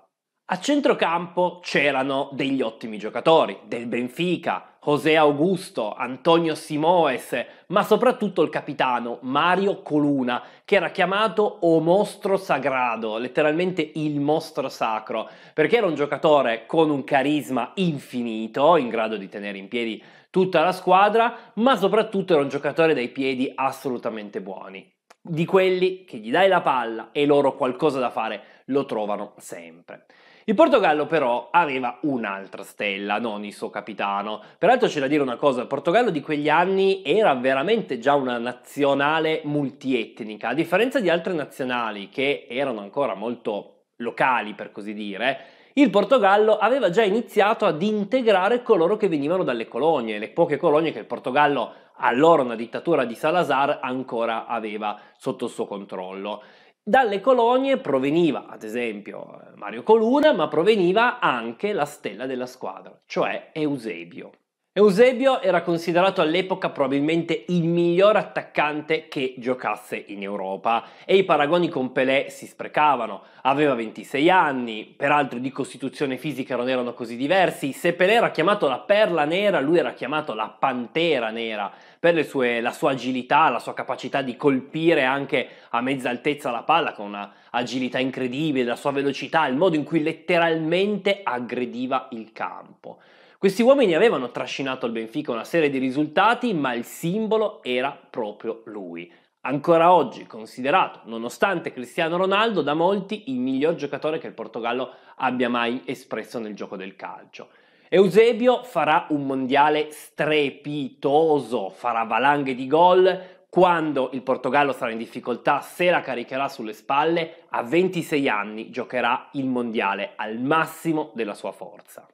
A centrocampo c'erano degli ottimi giocatori, del Benfica, José Augusto, Antonio Simoes, ma soprattutto il capitano Mario Coluna, che era chiamato O Mostro Sagrado, letteralmente il mostro sacro, perché era un giocatore con un carisma infinito, in grado di tenere in piedi tutta la squadra, ma soprattutto era un giocatore dai piedi assolutamente buoni di quelli che gli dai la palla e loro qualcosa da fare lo trovano sempre. Il Portogallo però aveva un'altra stella, non il suo capitano. Peraltro c'è da dire una cosa, il Portogallo di quegli anni era veramente già una nazionale multietnica, a differenza di altre nazionali che erano ancora molto locali per così dire, il Portogallo aveva già iniziato ad integrare coloro che venivano dalle colonie, le poche colonie che il Portogallo allora una dittatura di Salazar ancora aveva sotto il suo controllo. Dalle colonie proveniva, ad esempio, eh, Mario Coluna, ma proveniva anche la stella della squadra, cioè Eusebio. Eusebio era considerato all'epoca probabilmente il miglior attaccante che giocasse in Europa e i paragoni con Pelé si sprecavano. Aveva 26 anni, peraltro di costituzione fisica non erano così diversi. Se Pelé era chiamato la perla nera, lui era chiamato la pantera nera per sue, la sua agilità, la sua capacità di colpire anche a mezza altezza la palla con una agilità incredibile, la sua velocità, il modo in cui letteralmente aggrediva il campo. Questi uomini avevano trascinato al Benfica una serie di risultati, ma il simbolo era proprio lui. Ancora oggi considerato, nonostante Cristiano Ronaldo, da molti il miglior giocatore che il Portogallo abbia mai espresso nel gioco del calcio. Eusebio farà un mondiale strepitoso, farà valanghe di gol, quando il Portogallo sarà in difficoltà, se la caricherà sulle spalle, a 26 anni giocherà il mondiale al massimo della sua forza.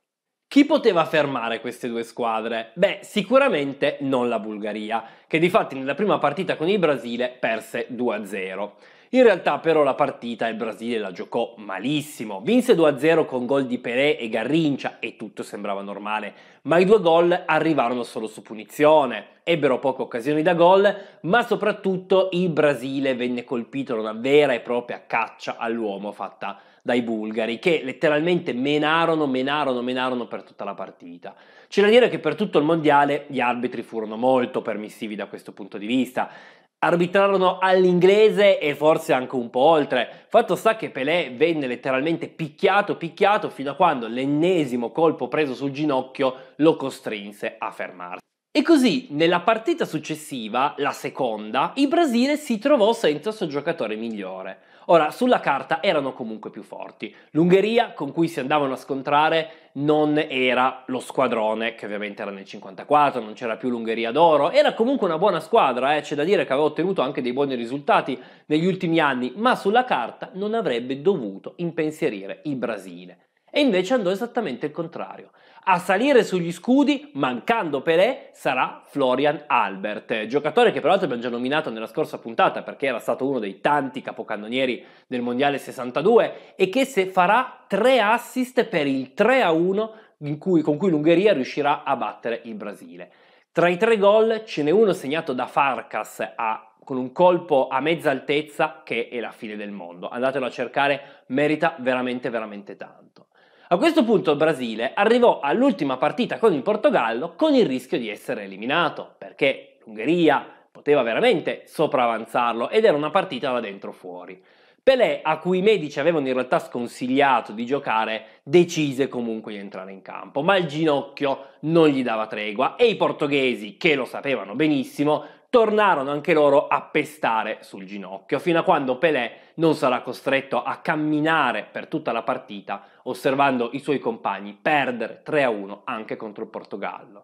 Chi poteva fermare queste due squadre? Beh, sicuramente non la Bulgaria, che di fatti nella prima partita con il Brasile perse 2-0. In realtà però la partita il Brasile la giocò malissimo, vinse 2-0 con gol di Pelé e Garrincia e tutto sembrava normale, ma i due gol arrivarono solo su punizione, ebbero poche occasioni da gol, ma soprattutto il Brasile venne colpito da una vera e propria caccia all'uomo fatta dai bulgari che letteralmente menarono, menarono, menarono per tutta la partita. C'è da dire che per tutto il mondiale gli arbitri furono molto permissivi da questo punto di vista. Arbitrarono all'inglese e forse anche un po' oltre. Fatto sta che Pelé venne letteralmente picchiato, picchiato fino a quando l'ennesimo colpo preso sul ginocchio lo costrinse a fermarsi. E così, nella partita successiva, la seconda, il Brasile si trovò senza il suo giocatore migliore. Ora, sulla carta erano comunque più forti. L'Ungheria con cui si andavano a scontrare non era lo squadrone, che ovviamente era nel 54, non c'era più l'Ungheria d'oro, era comunque una buona squadra, eh. c'è da dire che aveva ottenuto anche dei buoni risultati negli ultimi anni, ma sulla carta non avrebbe dovuto impensierire il Brasile. E invece andò esattamente il contrario. A salire sugli scudi, mancando Pelé, sarà Florian Albert, giocatore che peraltro abbiamo già nominato nella scorsa puntata perché era stato uno dei tanti capocannonieri del Mondiale 62 e che se farà tre assist per il 3-1 cui, con cui l'Ungheria riuscirà a battere il Brasile. Tra i tre gol ce n'è uno segnato da Farkas a con un colpo a mezza altezza che è la fine del mondo. Andatelo a cercare, merita veramente veramente tanto. A questo punto il Brasile arrivò all'ultima partita con il Portogallo con il rischio di essere eliminato, perché l'Ungheria poteva veramente sopravanzarlo ed era una partita da dentro fuori. Pelé, a cui i medici avevano in realtà sconsigliato di giocare, decise comunque di entrare in campo, ma il ginocchio non gli dava tregua e i portoghesi, che lo sapevano benissimo, tornarono anche loro a pestare sul ginocchio, fino a quando Pelé non sarà costretto a camminare per tutta la partita, osservando i suoi compagni perdere 3-1 anche contro il Portogallo.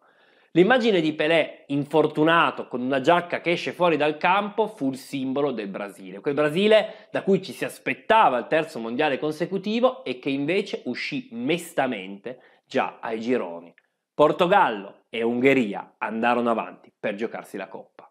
L'immagine di Pelé infortunato con una giacca che esce fuori dal campo fu il simbolo del Brasile, quel Brasile da cui ci si aspettava il terzo mondiale consecutivo e che invece uscì mestamente già ai gironi. Portogallo e Ungheria andarono avanti per giocarsi la coppa.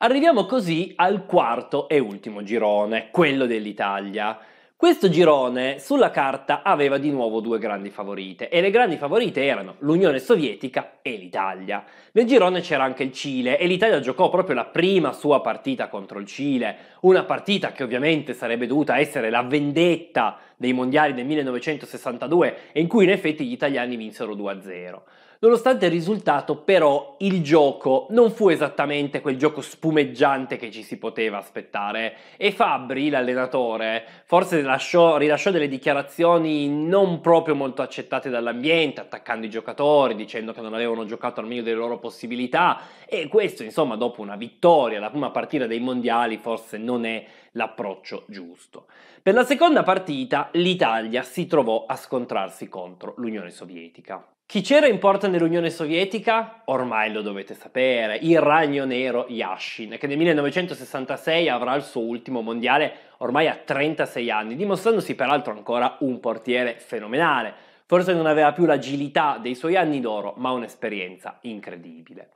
Arriviamo così al quarto e ultimo girone, quello dell'Italia. Questo girone sulla carta aveva di nuovo due grandi favorite e le grandi favorite erano l'Unione Sovietica e l'Italia. Nel girone c'era anche il Cile e l'Italia giocò proprio la prima sua partita contro il Cile, una partita che ovviamente sarebbe dovuta essere la vendetta dei mondiali del 1962 e in cui in effetti gli italiani vinsero 2-0. Nonostante il risultato, però, il gioco non fu esattamente quel gioco spumeggiante che ci si poteva aspettare e Fabri, l'allenatore, forse rilasciò, rilasciò delle dichiarazioni non proprio molto accettate dall'ambiente, attaccando i giocatori, dicendo che non avevano giocato al meglio delle loro possibilità e questo, insomma, dopo una vittoria, la prima partita dei mondiali, forse non è l'approccio giusto. Per la seconda partita l'Italia si trovò a scontrarsi contro l'Unione Sovietica. Chi c'era in porta nell'Unione Sovietica? Ormai lo dovete sapere, il ragno nero Yashin, che nel 1966 avrà il suo ultimo mondiale ormai a 36 anni, dimostrandosi peraltro ancora un portiere fenomenale. Forse non aveva più l'agilità dei suoi anni d'oro, ma un'esperienza incredibile.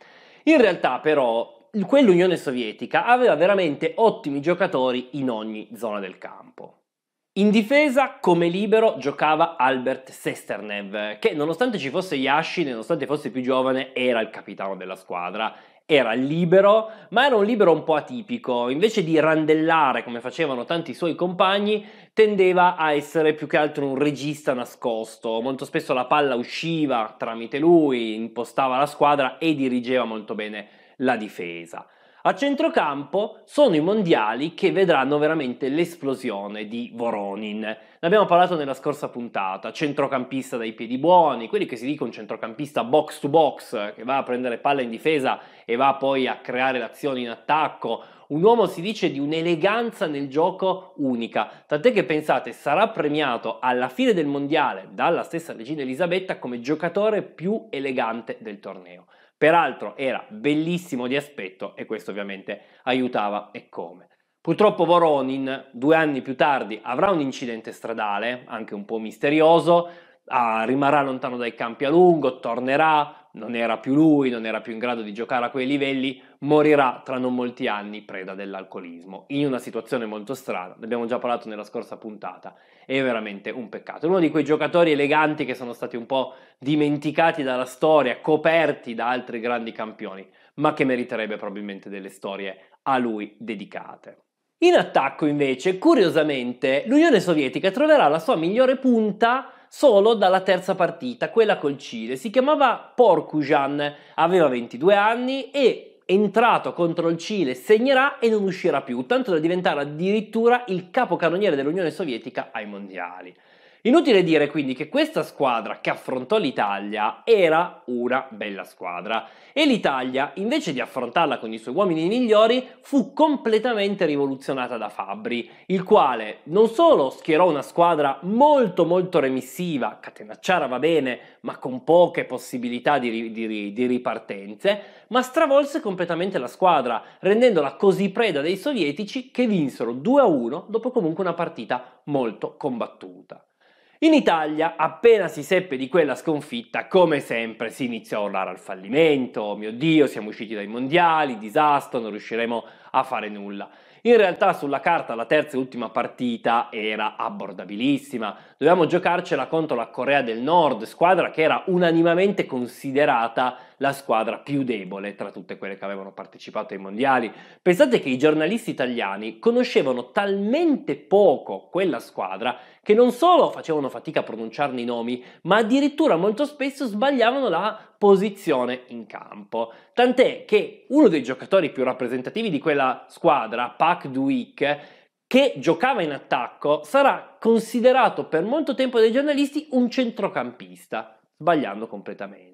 In realtà però quell'Unione Sovietica aveva veramente ottimi giocatori in ogni zona del campo. In difesa come libero giocava Albert Sesternev, che nonostante ci fosse Yashi, nonostante fosse più giovane, era il capitano della squadra era libero, ma era un libero un po' atipico, invece di randellare come facevano tanti suoi compagni, tendeva a essere più che altro un regista nascosto, molto spesso la palla usciva tramite lui, impostava la squadra e dirigeva molto bene la difesa. A centrocampo sono i mondiali che vedranno veramente l'esplosione di Voronin. Ne abbiamo parlato nella scorsa puntata, centrocampista dai piedi buoni, quelli che si dice un centrocampista box to box, che va a prendere palla in difesa e va poi a creare l'azione in attacco, un uomo si dice di un'eleganza nel gioco unica, tant'è che pensate sarà premiato alla fine del mondiale dalla stessa regina Elisabetta come giocatore più elegante del torneo. Peraltro era bellissimo di aspetto e questo ovviamente aiutava e come. Purtroppo Voronin, due anni più tardi, avrà un incidente stradale, anche un po' misterioso, ah, rimarrà lontano dai campi a lungo, tornerà, non era più lui, non era più in grado di giocare a quei livelli, morirà tra non molti anni preda dell'alcolismo, in una situazione molto strana, ne abbiamo già parlato nella scorsa puntata, è veramente un peccato. Uno di quei giocatori eleganti che sono stati un po' dimenticati dalla storia, coperti da altri grandi campioni, ma che meriterebbe probabilmente delle storie a lui dedicate. In attacco invece, curiosamente, l'Unione Sovietica troverà la sua migliore punta solo dalla terza partita, quella col Cile. Si chiamava Porcujan, aveva 22 anni e entrato contro il Cile, segnerà e non uscirà più, tanto da diventare addirittura il capocannoniere dell'Unione Sovietica ai mondiali. Inutile dire quindi che questa squadra che affrontò l'Italia era una bella squadra e l'Italia, invece di affrontarla con i suoi uomini migliori, fu completamente rivoluzionata da Fabri, il quale non solo schierò una squadra molto molto remissiva, Catenacciara va bene, ma con poche possibilità di, di, di ripartenze, ma stravolse completamente la squadra, rendendola così preda dei sovietici che vinsero 2-1 dopo comunque una partita molto combattuta. In Italia, appena si seppe di quella sconfitta, come sempre si iniziò a urlare al fallimento, oh mio Dio, siamo usciti dai mondiali, disastro, non riusciremo a fare nulla. In realtà sulla carta la terza e ultima partita era abbordabilissima, dovevamo giocarcela contro la Corea del Nord, squadra che era unanimemente considerata la squadra più debole tra tutte quelle che avevano partecipato ai mondiali. Pensate che i giornalisti italiani conoscevano talmente poco quella squadra che non solo facevano fatica a pronunciarne i nomi, ma addirittura molto spesso sbagliavano la posizione in campo. Tant'è che uno dei giocatori più rappresentativi di quella squadra, Pak Duik, che giocava in attacco, sarà considerato per molto tempo dai giornalisti un centrocampista, sbagliando completamente.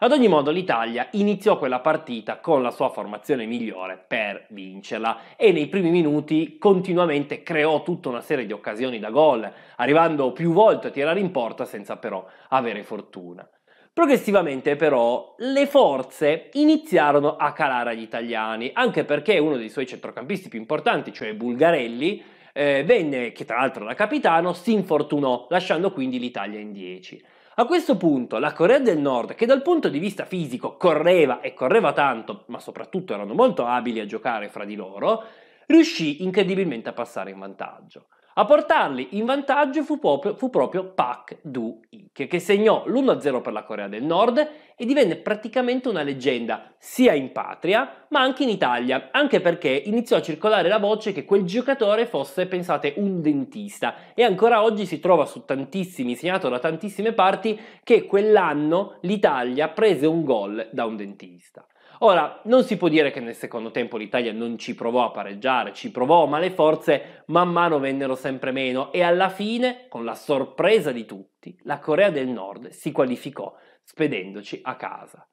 Ad ogni modo l'Italia iniziò quella partita con la sua formazione migliore per vincerla e nei primi minuti continuamente creò tutta una serie di occasioni da gol, arrivando più volte a tirare in porta senza però avere fortuna. Progressivamente però le forze iniziarono a calare agli italiani, anche perché uno dei suoi centrocampisti più importanti, cioè Bulgarelli, eh, venne, che tra l'altro era capitano, si infortunò, lasciando quindi l'Italia in 10. A questo punto la Corea del Nord, che dal punto di vista fisico correva e correva tanto, ma soprattutto erano molto abili a giocare fra di loro, riuscì incredibilmente a passare in vantaggio. A portarli in vantaggio fu proprio, fu proprio Pak Du Ik, che segnò l'1-0 per la Corea del Nord e divenne praticamente una leggenda sia in patria ma anche in Italia, anche perché iniziò a circolare la voce che quel giocatore fosse, pensate, un dentista e ancora oggi si trova su tantissimi, segnato da tantissime parti, che quell'anno l'Italia prese un gol da un dentista. Ora, non si può dire che nel secondo tempo l'Italia non ci provò a pareggiare, ci provò, ma le forze man mano vennero sempre meno e alla fine, con la sorpresa di tutti, la Corea del Nord si qualificò, spedendoci a casa.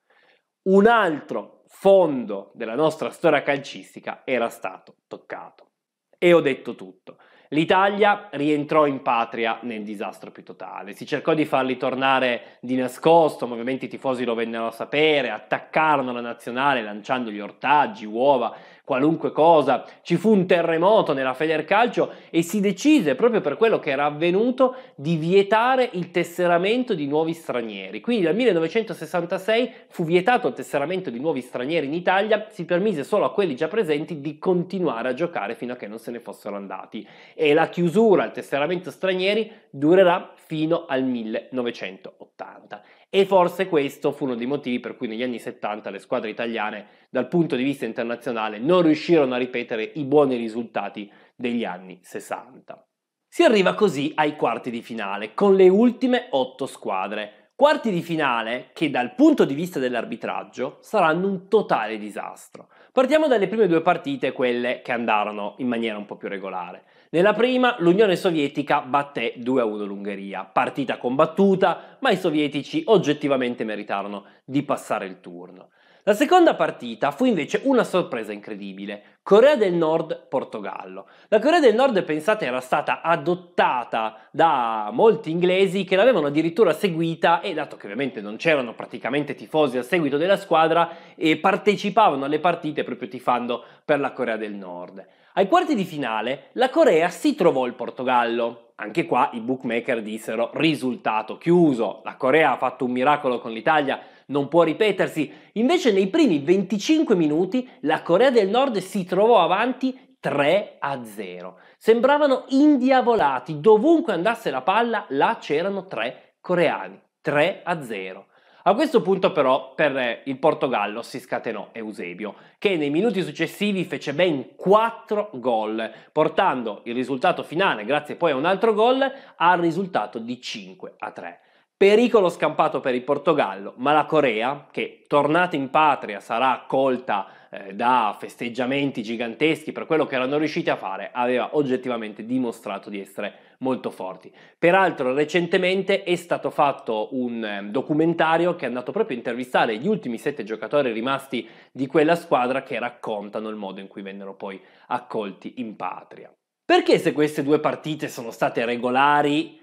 Un altro fondo della nostra storia calcistica era stato toccato. E ho detto tutto. L'Italia rientrò in patria nel disastro più totale. Si cercò di farli tornare di nascosto, ma ovviamente i tifosi lo vennero a sapere, attaccarono la nazionale lanciandogli ortaggi, uova, qualunque cosa, ci fu un terremoto nella Federcalcio e si decise proprio per quello che era avvenuto di vietare il tesseramento di nuovi stranieri. Quindi dal 1966 fu vietato il tesseramento di nuovi stranieri in Italia, si permise solo a quelli già presenti di continuare a giocare fino a che non se ne fossero andati e la chiusura al tesseramento stranieri durerà fino al 1980. E forse questo fu uno dei motivi per cui negli anni 70 le squadre italiane dal punto di vista internazionale non riuscirono a ripetere i buoni risultati degli anni 60. Si arriva così ai quarti di finale, con le ultime otto squadre. Quarti di finale che dal punto di vista dell'arbitraggio saranno un totale disastro. Partiamo dalle prime due partite, quelle che andarono in maniera un po' più regolare. Nella prima l'Unione Sovietica batté 2-1 l'Ungheria, partita combattuta, ma i sovietici oggettivamente meritarono di passare il turno. La seconda partita fu invece una sorpresa incredibile, Corea del Nord-Portogallo. La Corea del Nord, pensate, era stata adottata da molti inglesi che l'avevano addirittura seguita e dato che ovviamente non c'erano praticamente tifosi a seguito della squadra, partecipavano alle partite proprio tifando per la Corea del Nord. Ai quarti di finale la Corea si trovò il Portogallo, anche qua i bookmaker dissero risultato chiuso. La Corea ha fatto un miracolo con l'Italia, non può ripetersi. Invece nei primi 25 minuti la Corea del Nord si trovò avanti 3 a 0. Sembravano indiavolati, dovunque andasse la palla, là c'erano tre coreani. 3 a 0. A questo punto però per eh, il Portogallo si scatenò Eusebio, che nei minuti successivi fece ben 4 gol, portando il risultato finale, grazie poi a un altro gol, al risultato di 5 a 3. Pericolo scampato per il Portogallo, ma la Corea, che tornata in patria sarà accolta eh, da festeggiamenti giganteschi per quello che erano riusciti a fare, aveva oggettivamente dimostrato di essere molto forti. Peraltro recentemente è stato fatto un ehm, documentario che è andato proprio a intervistare gli ultimi sette giocatori rimasti di quella squadra che raccontano il modo in cui vennero poi accolti in patria. Perché se queste due partite sono state regolari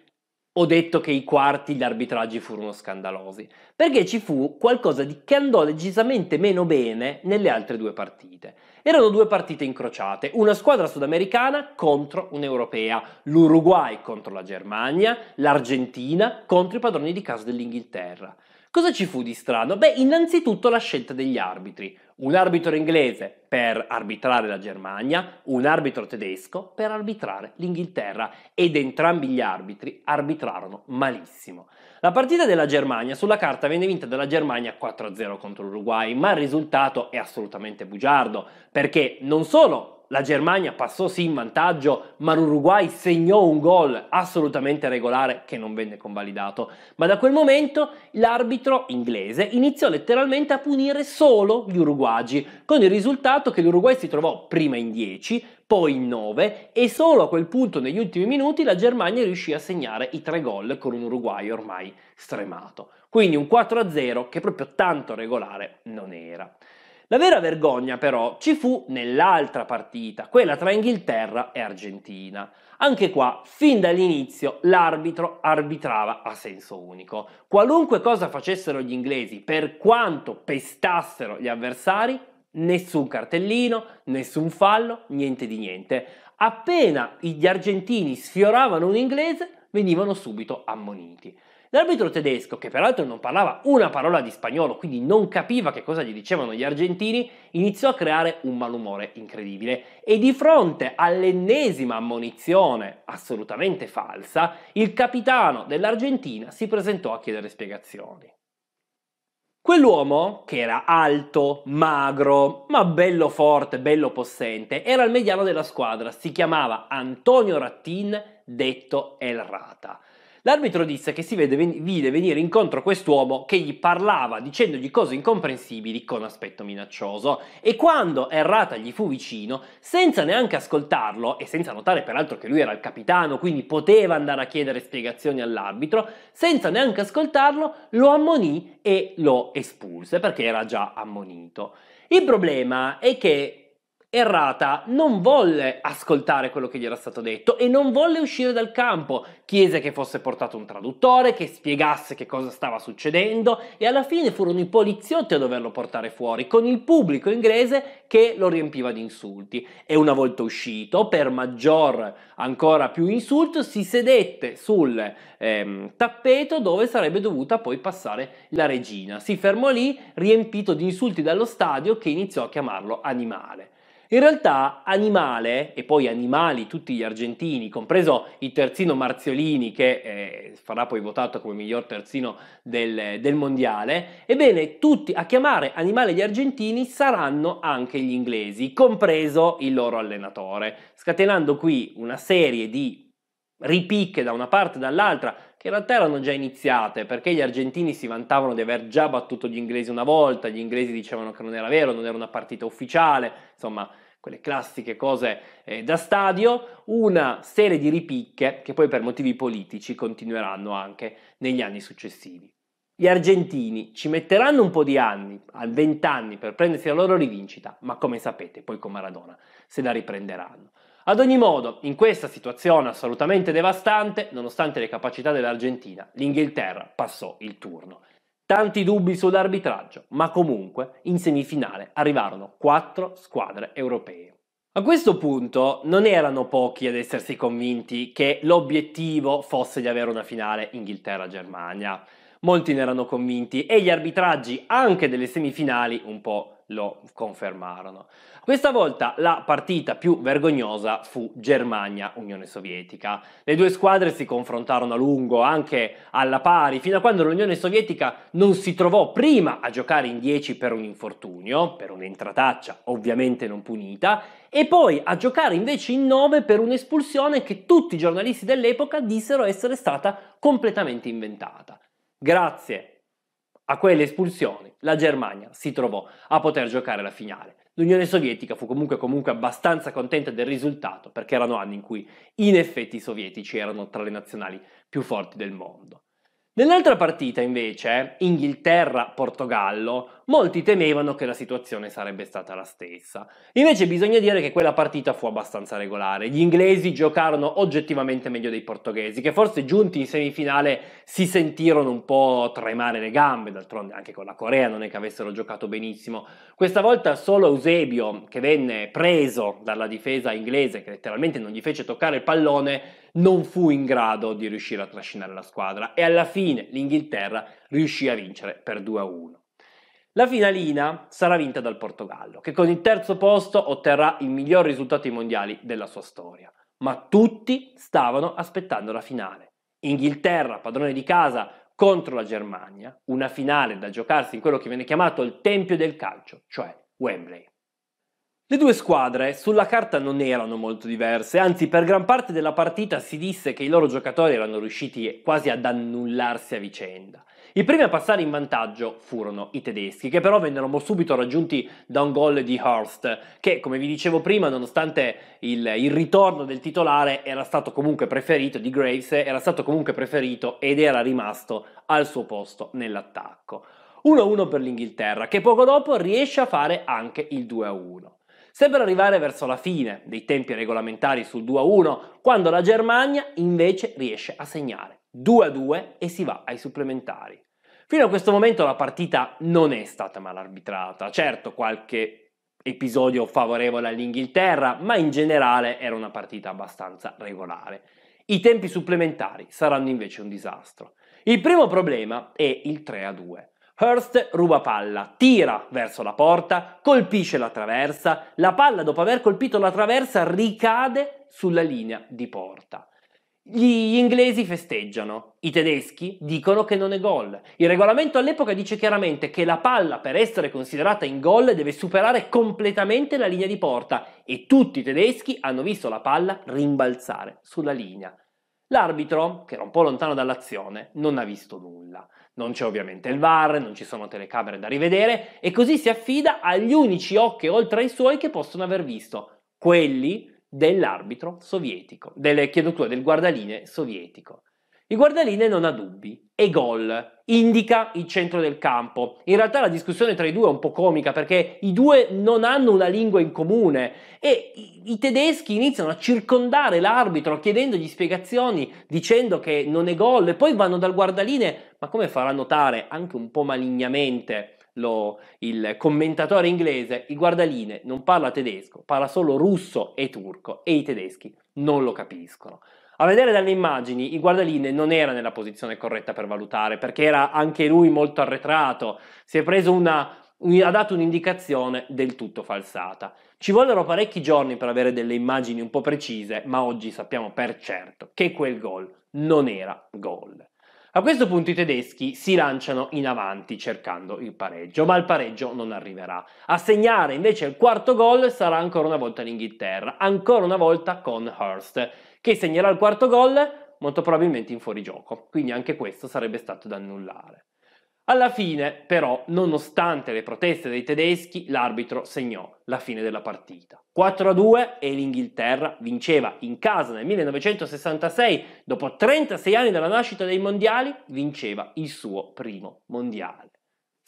ho detto che i quarti gli arbitraggi furono scandalosi, perché ci fu qualcosa di, che andò decisamente meno bene nelle altre due partite. Erano due partite incrociate, una squadra sudamericana contro un'europea, l'Uruguay contro la Germania, l'Argentina contro i padroni di casa dell'Inghilterra. Cosa ci fu di strano? Beh, innanzitutto la scelta degli arbitri un arbitro inglese per arbitrare la Germania, un arbitro tedesco per arbitrare l'Inghilterra ed entrambi gli arbitri arbitrarono malissimo. La partita della Germania sulla carta venne vinta dalla Germania 4-0 contro l'Uruguay, ma il risultato è assolutamente bugiardo perché non solo la Germania passò sì in vantaggio, ma l'Uruguay segnò un gol assolutamente regolare che non venne convalidato. Ma da quel momento l'arbitro inglese iniziò letteralmente a punire solo gli uruguagi, con il risultato che l'Uruguay si trovò prima in 10, poi in 9 e solo a quel punto negli ultimi minuti la Germania riuscì a segnare i tre gol con un Uruguay ormai stremato. Quindi un 4-0 che proprio tanto regolare non era. La vera vergogna però ci fu nell'altra partita, quella tra Inghilterra e Argentina. Anche qua, fin dall'inizio, l'arbitro arbitrava a senso unico. Qualunque cosa facessero gli inglesi, per quanto pestassero gli avversari, nessun cartellino, nessun fallo, niente di niente. Appena gli argentini sfioravano un inglese, venivano subito ammoniti. L'arbitro tedesco, che peraltro non parlava una parola di spagnolo, quindi non capiva che cosa gli dicevano gli argentini, iniziò a creare un malumore incredibile e di fronte all'ennesima ammonizione assolutamente falsa, il capitano dell'Argentina si presentò a chiedere spiegazioni. Quell'uomo, che era alto, magro, ma bello forte, bello possente, era il mediano della squadra, si chiamava Antonio Rattin, detto El Rata. L'arbitro disse che si vede, vide venire incontro quest'uomo che gli parlava dicendogli cose incomprensibili con aspetto minaccioso e quando Errata gli fu vicino, senza neanche ascoltarlo e senza notare peraltro che lui era il capitano, quindi poteva andare a chiedere spiegazioni all'arbitro, senza neanche ascoltarlo lo ammonì e lo espulse perché era già ammonito. Il problema è che Errata non volle ascoltare quello che gli era stato detto e non volle uscire dal campo. Chiese che fosse portato un traduttore, che spiegasse che cosa stava succedendo e alla fine furono i poliziotti a doverlo portare fuori, con il pubblico inglese che lo riempiva di insulti. E una volta uscito, per maggior ancora più insulto, si sedette sul ehm, tappeto dove sarebbe dovuta poi passare la regina. Si fermò lì, riempito di insulti dallo stadio che iniziò a chiamarlo animale. In realtà animale, e poi animali tutti gli argentini, compreso il terzino Marziolini che eh, sarà poi votato come miglior terzino del, del mondiale, ebbene tutti a chiamare animale gli argentini saranno anche gli inglesi, compreso il loro allenatore, scatenando qui una serie di ripicche da una parte e dall'altra che in realtà erano già iniziate, perché gli argentini si vantavano di aver già battuto gli inglesi una volta, gli inglesi dicevano che non era vero, non era una partita ufficiale, insomma quelle classiche cose eh, da stadio, una serie di ripicche che poi per motivi politici continueranno anche negli anni successivi. Gli argentini ci metteranno un po' di anni, al 20 anni, per prendersi la loro rivincita, ma come sapete, poi con Maradona se la riprenderanno. Ad ogni modo, in questa situazione assolutamente devastante, nonostante le capacità dell'Argentina, l'Inghilterra passò il turno. Tanti dubbi sull'arbitraggio, ma comunque in semifinale arrivarono quattro squadre europee. A questo punto non erano pochi ad essersi convinti che l'obiettivo fosse di avere una finale Inghilterra-Germania. Molti ne erano convinti e gli arbitraggi anche delle semifinali un po' lo confermarono. Questa volta la partita più vergognosa fu Germania-Unione Sovietica. Le due squadre si confrontarono a lungo, anche alla pari, fino a quando l'Unione Sovietica non si trovò prima a giocare in 10 per un infortunio, per un'entrataccia ovviamente non punita, e poi a giocare invece in 9 per un'espulsione che tutti i giornalisti dell'epoca dissero essere stata completamente inventata. Grazie a quelle espulsioni la Germania si trovò a poter giocare la finale. L'Unione Sovietica fu comunque, comunque abbastanza contenta del risultato perché erano anni in cui in effetti i sovietici erano tra le nazionali più forti del mondo. Nell'altra partita invece, Inghilterra-Portogallo, molti temevano che la situazione sarebbe stata la stessa. Invece bisogna dire che quella partita fu abbastanza regolare. Gli inglesi giocarono oggettivamente meglio dei portoghesi, che forse giunti in semifinale si sentirono un po' tremare le gambe, d'altronde anche con la Corea non è che avessero giocato benissimo. Questa volta solo Eusebio, che venne preso dalla difesa inglese, che letteralmente non gli fece toccare il pallone, non fu in grado di riuscire a trascinare la squadra e alla fine l'Inghilterra riuscì a vincere per 2 a 1. La finalina sarà vinta dal Portogallo, che con il terzo posto otterrà i migliori risultati mondiali della sua storia. Ma tutti stavano aspettando la finale. Inghilterra, padrone di casa, contro la Germania, una finale da giocarsi in quello che viene chiamato il tempio del calcio, cioè Wembley. Le due squadre sulla carta non erano molto diverse, anzi per gran parte della partita si disse che i loro giocatori erano riusciti quasi ad annullarsi a vicenda. I primi a passare in vantaggio furono i tedeschi, che però vennero subito raggiunti da un gol di Horst, che come vi dicevo prima, nonostante il, il ritorno del titolare era stato comunque preferito di Graves, era stato comunque preferito ed era rimasto al suo posto nell'attacco. 1-1 per l'Inghilterra, che poco dopo riesce a fare anche il 2-1. Sembra arrivare verso la fine dei tempi regolamentari sul 2-1, quando la Germania invece riesce a segnare. 2 a 2 e si va ai supplementari. Fino a questo momento la partita non è stata mal arbitrata, certo qualche episodio favorevole all'Inghilterra, ma in generale era una partita abbastanza regolare. I tempi supplementari saranno invece un disastro. Il primo problema è il 3 a 2. Hurst ruba palla, tira verso la porta, colpisce la traversa, la palla dopo aver colpito la traversa ricade sulla linea di porta. Gli inglesi festeggiano, i tedeschi dicono che non è gol. Il regolamento all'epoca dice chiaramente che la palla per essere considerata in gol deve superare completamente la linea di porta e tutti i tedeschi hanno visto la palla rimbalzare sulla linea. L'arbitro, che era un po' lontano dall'azione, non ha visto nulla. Non c'è ovviamente il VAR, non ci sono telecamere da rivedere e così si affida agli unici occhi oltre ai suoi che possono aver visto, quelli dell'arbitro sovietico, del, chiedo scusa, del guardaline sovietico. Il guardaline non ha dubbi, è gol, indica il centro del campo. In realtà la discussione tra i due è un po' comica perché i due non hanno una lingua in comune e i tedeschi iniziano a circondare l'arbitro chiedendogli spiegazioni, dicendo che non è gol e poi vanno dal guardaline, ma come farà notare anche un po' malignamente lo, il commentatore inglese, il guardaline non parla tedesco, parla solo russo e turco e i tedeschi non lo capiscono. A vedere dalle immagini, il guardaline non era nella posizione corretta per valutare, perché era anche lui molto arretrato, si è preso una, ha dato un'indicazione del tutto falsata. Ci vollero parecchi giorni per avere delle immagini un po' precise, ma oggi sappiamo per certo che quel gol non era gol. A questo punto i tedeschi si lanciano in avanti cercando il pareggio, ma il pareggio non arriverà. A segnare invece il quarto gol sarà ancora una volta l'Inghilterra, ancora una volta con Hurst, che segnerà il quarto gol molto probabilmente in fuorigioco, quindi anche questo sarebbe stato da annullare. Alla fine, però, nonostante le proteste dei tedeschi, l'arbitro segnò la fine della partita. 4-2 e l'Inghilterra vinceva in casa nel 1966, dopo 36 anni dalla nascita dei mondiali, vinceva il suo primo mondiale.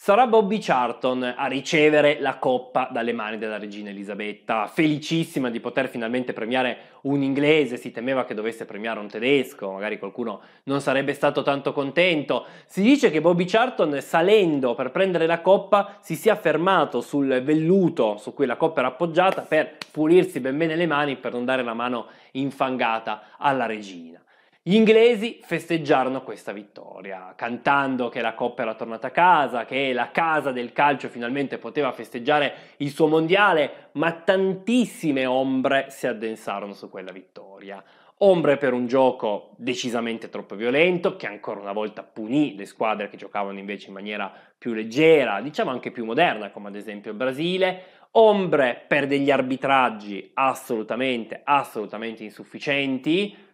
Sarà Bobby Charton a ricevere la coppa dalle mani della regina Elisabetta, felicissima di poter finalmente premiare un inglese, si temeva che dovesse premiare un tedesco, magari qualcuno non sarebbe stato tanto contento. Si dice che Bobby Charton salendo per prendere la coppa si sia fermato sul velluto su cui la coppa era appoggiata per pulirsi ben bene le mani per non dare la mano infangata alla regina. Gli inglesi festeggiarono questa vittoria, cantando che la Coppa era tornata a casa, che la casa del calcio finalmente poteva festeggiare il suo mondiale, ma tantissime ombre si addensarono su quella vittoria. Ombre per un gioco decisamente troppo violento, che ancora una volta punì le squadre che giocavano invece in maniera più leggera, diciamo anche più moderna, come ad esempio il Brasile, ombre per degli arbitraggi assolutamente, assolutamente insufficienti,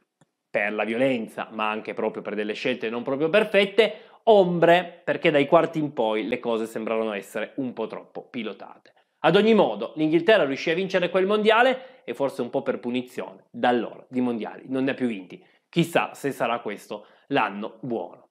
per la violenza, ma anche proprio per delle scelte non proprio perfette, ombre perché dai quarti in poi le cose sembrarono essere un po' troppo pilotate. Ad ogni modo, l'Inghilterra riuscì a vincere quel mondiale e forse un po' per punizione, da allora di mondiali non ne ha più vinti. Chissà se sarà questo l'anno buono.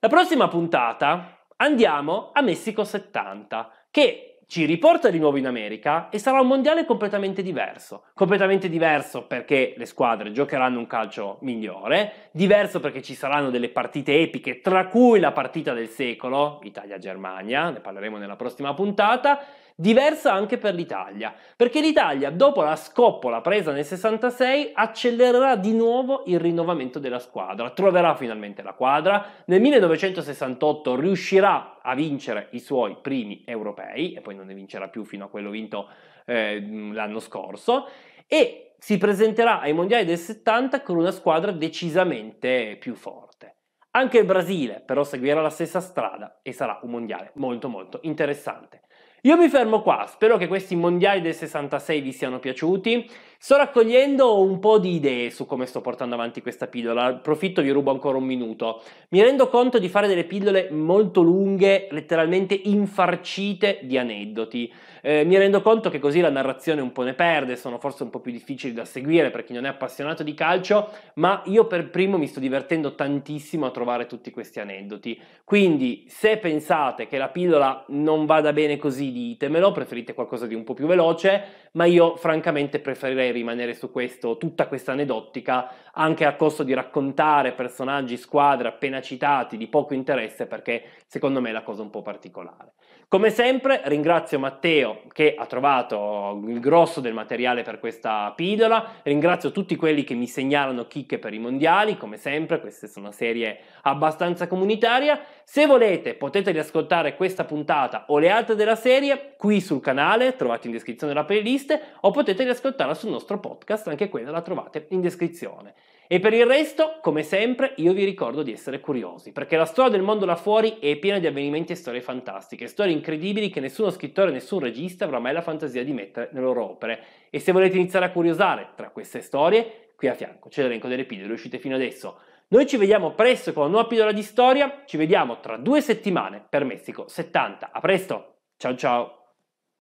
La prossima puntata andiamo a Messico 70, che ci riporta di nuovo in America e sarà un mondiale completamente diverso. Completamente diverso perché le squadre giocheranno un calcio migliore, diverso perché ci saranno delle partite epiche, tra cui la partita del secolo, Italia-Germania, ne parleremo nella prossima puntata Diversa anche per l'Italia, perché l'Italia, dopo la scoppola presa nel 66, accelererà di nuovo il rinnovamento della squadra, troverà finalmente la quadra, nel 1968 riuscirà a vincere i suoi primi europei, e poi non ne vincerà più fino a quello vinto eh, l'anno scorso, e si presenterà ai mondiali del 70 con una squadra decisamente più forte. Anche il Brasile però seguirà la stessa strada e sarà un mondiale molto molto interessante. Io mi fermo qua, spero che questi mondiali del 66 vi siano piaciuti. Sto raccogliendo un po' di idee su come sto portando avanti questa pillola, approfitto vi rubo ancora un minuto. Mi rendo conto di fare delle pillole molto lunghe, letteralmente infarcite di aneddoti. Eh, mi rendo conto che così la narrazione un po' ne perde, sono forse un po' più difficili da seguire per chi non è appassionato di calcio, ma io per primo mi sto divertendo tantissimo a trovare tutti questi aneddoti. Quindi se pensate che la pillola non vada bene così ditemelo, preferite qualcosa di un po' più veloce, ma io francamente preferirei rimanere su questo, tutta questa aneddotica, anche a costo di raccontare personaggi, squadre appena citati di poco interesse, perché secondo me è la cosa un po' particolare. Come sempre ringrazio Matteo che ha trovato il grosso del materiale per questa pillola, ringrazio tutti quelli che mi segnalano chicche per i mondiali, come sempre queste sono serie abbastanza comunitaria. Se volete potete riascoltare questa puntata o le altre della serie qui sul canale, trovate in descrizione la playlist, o potete riascoltarla sul nostro podcast, anche quella la trovate in descrizione. E per il resto, come sempre, io vi ricordo di essere curiosi, perché la storia del mondo là fuori è piena di avvenimenti e storie fantastiche, storie incredibili che nessuno scrittore, nessun regista avrà mai la fantasia di mettere nelle loro opere. E se volete iniziare a curiosare tra queste storie, qui a fianco c'è l'elenco delle pillole uscite fino adesso. Noi ci vediamo presto con una nuova pillola di storia, ci vediamo tra due settimane per Messico 70. A presto, ciao ciao!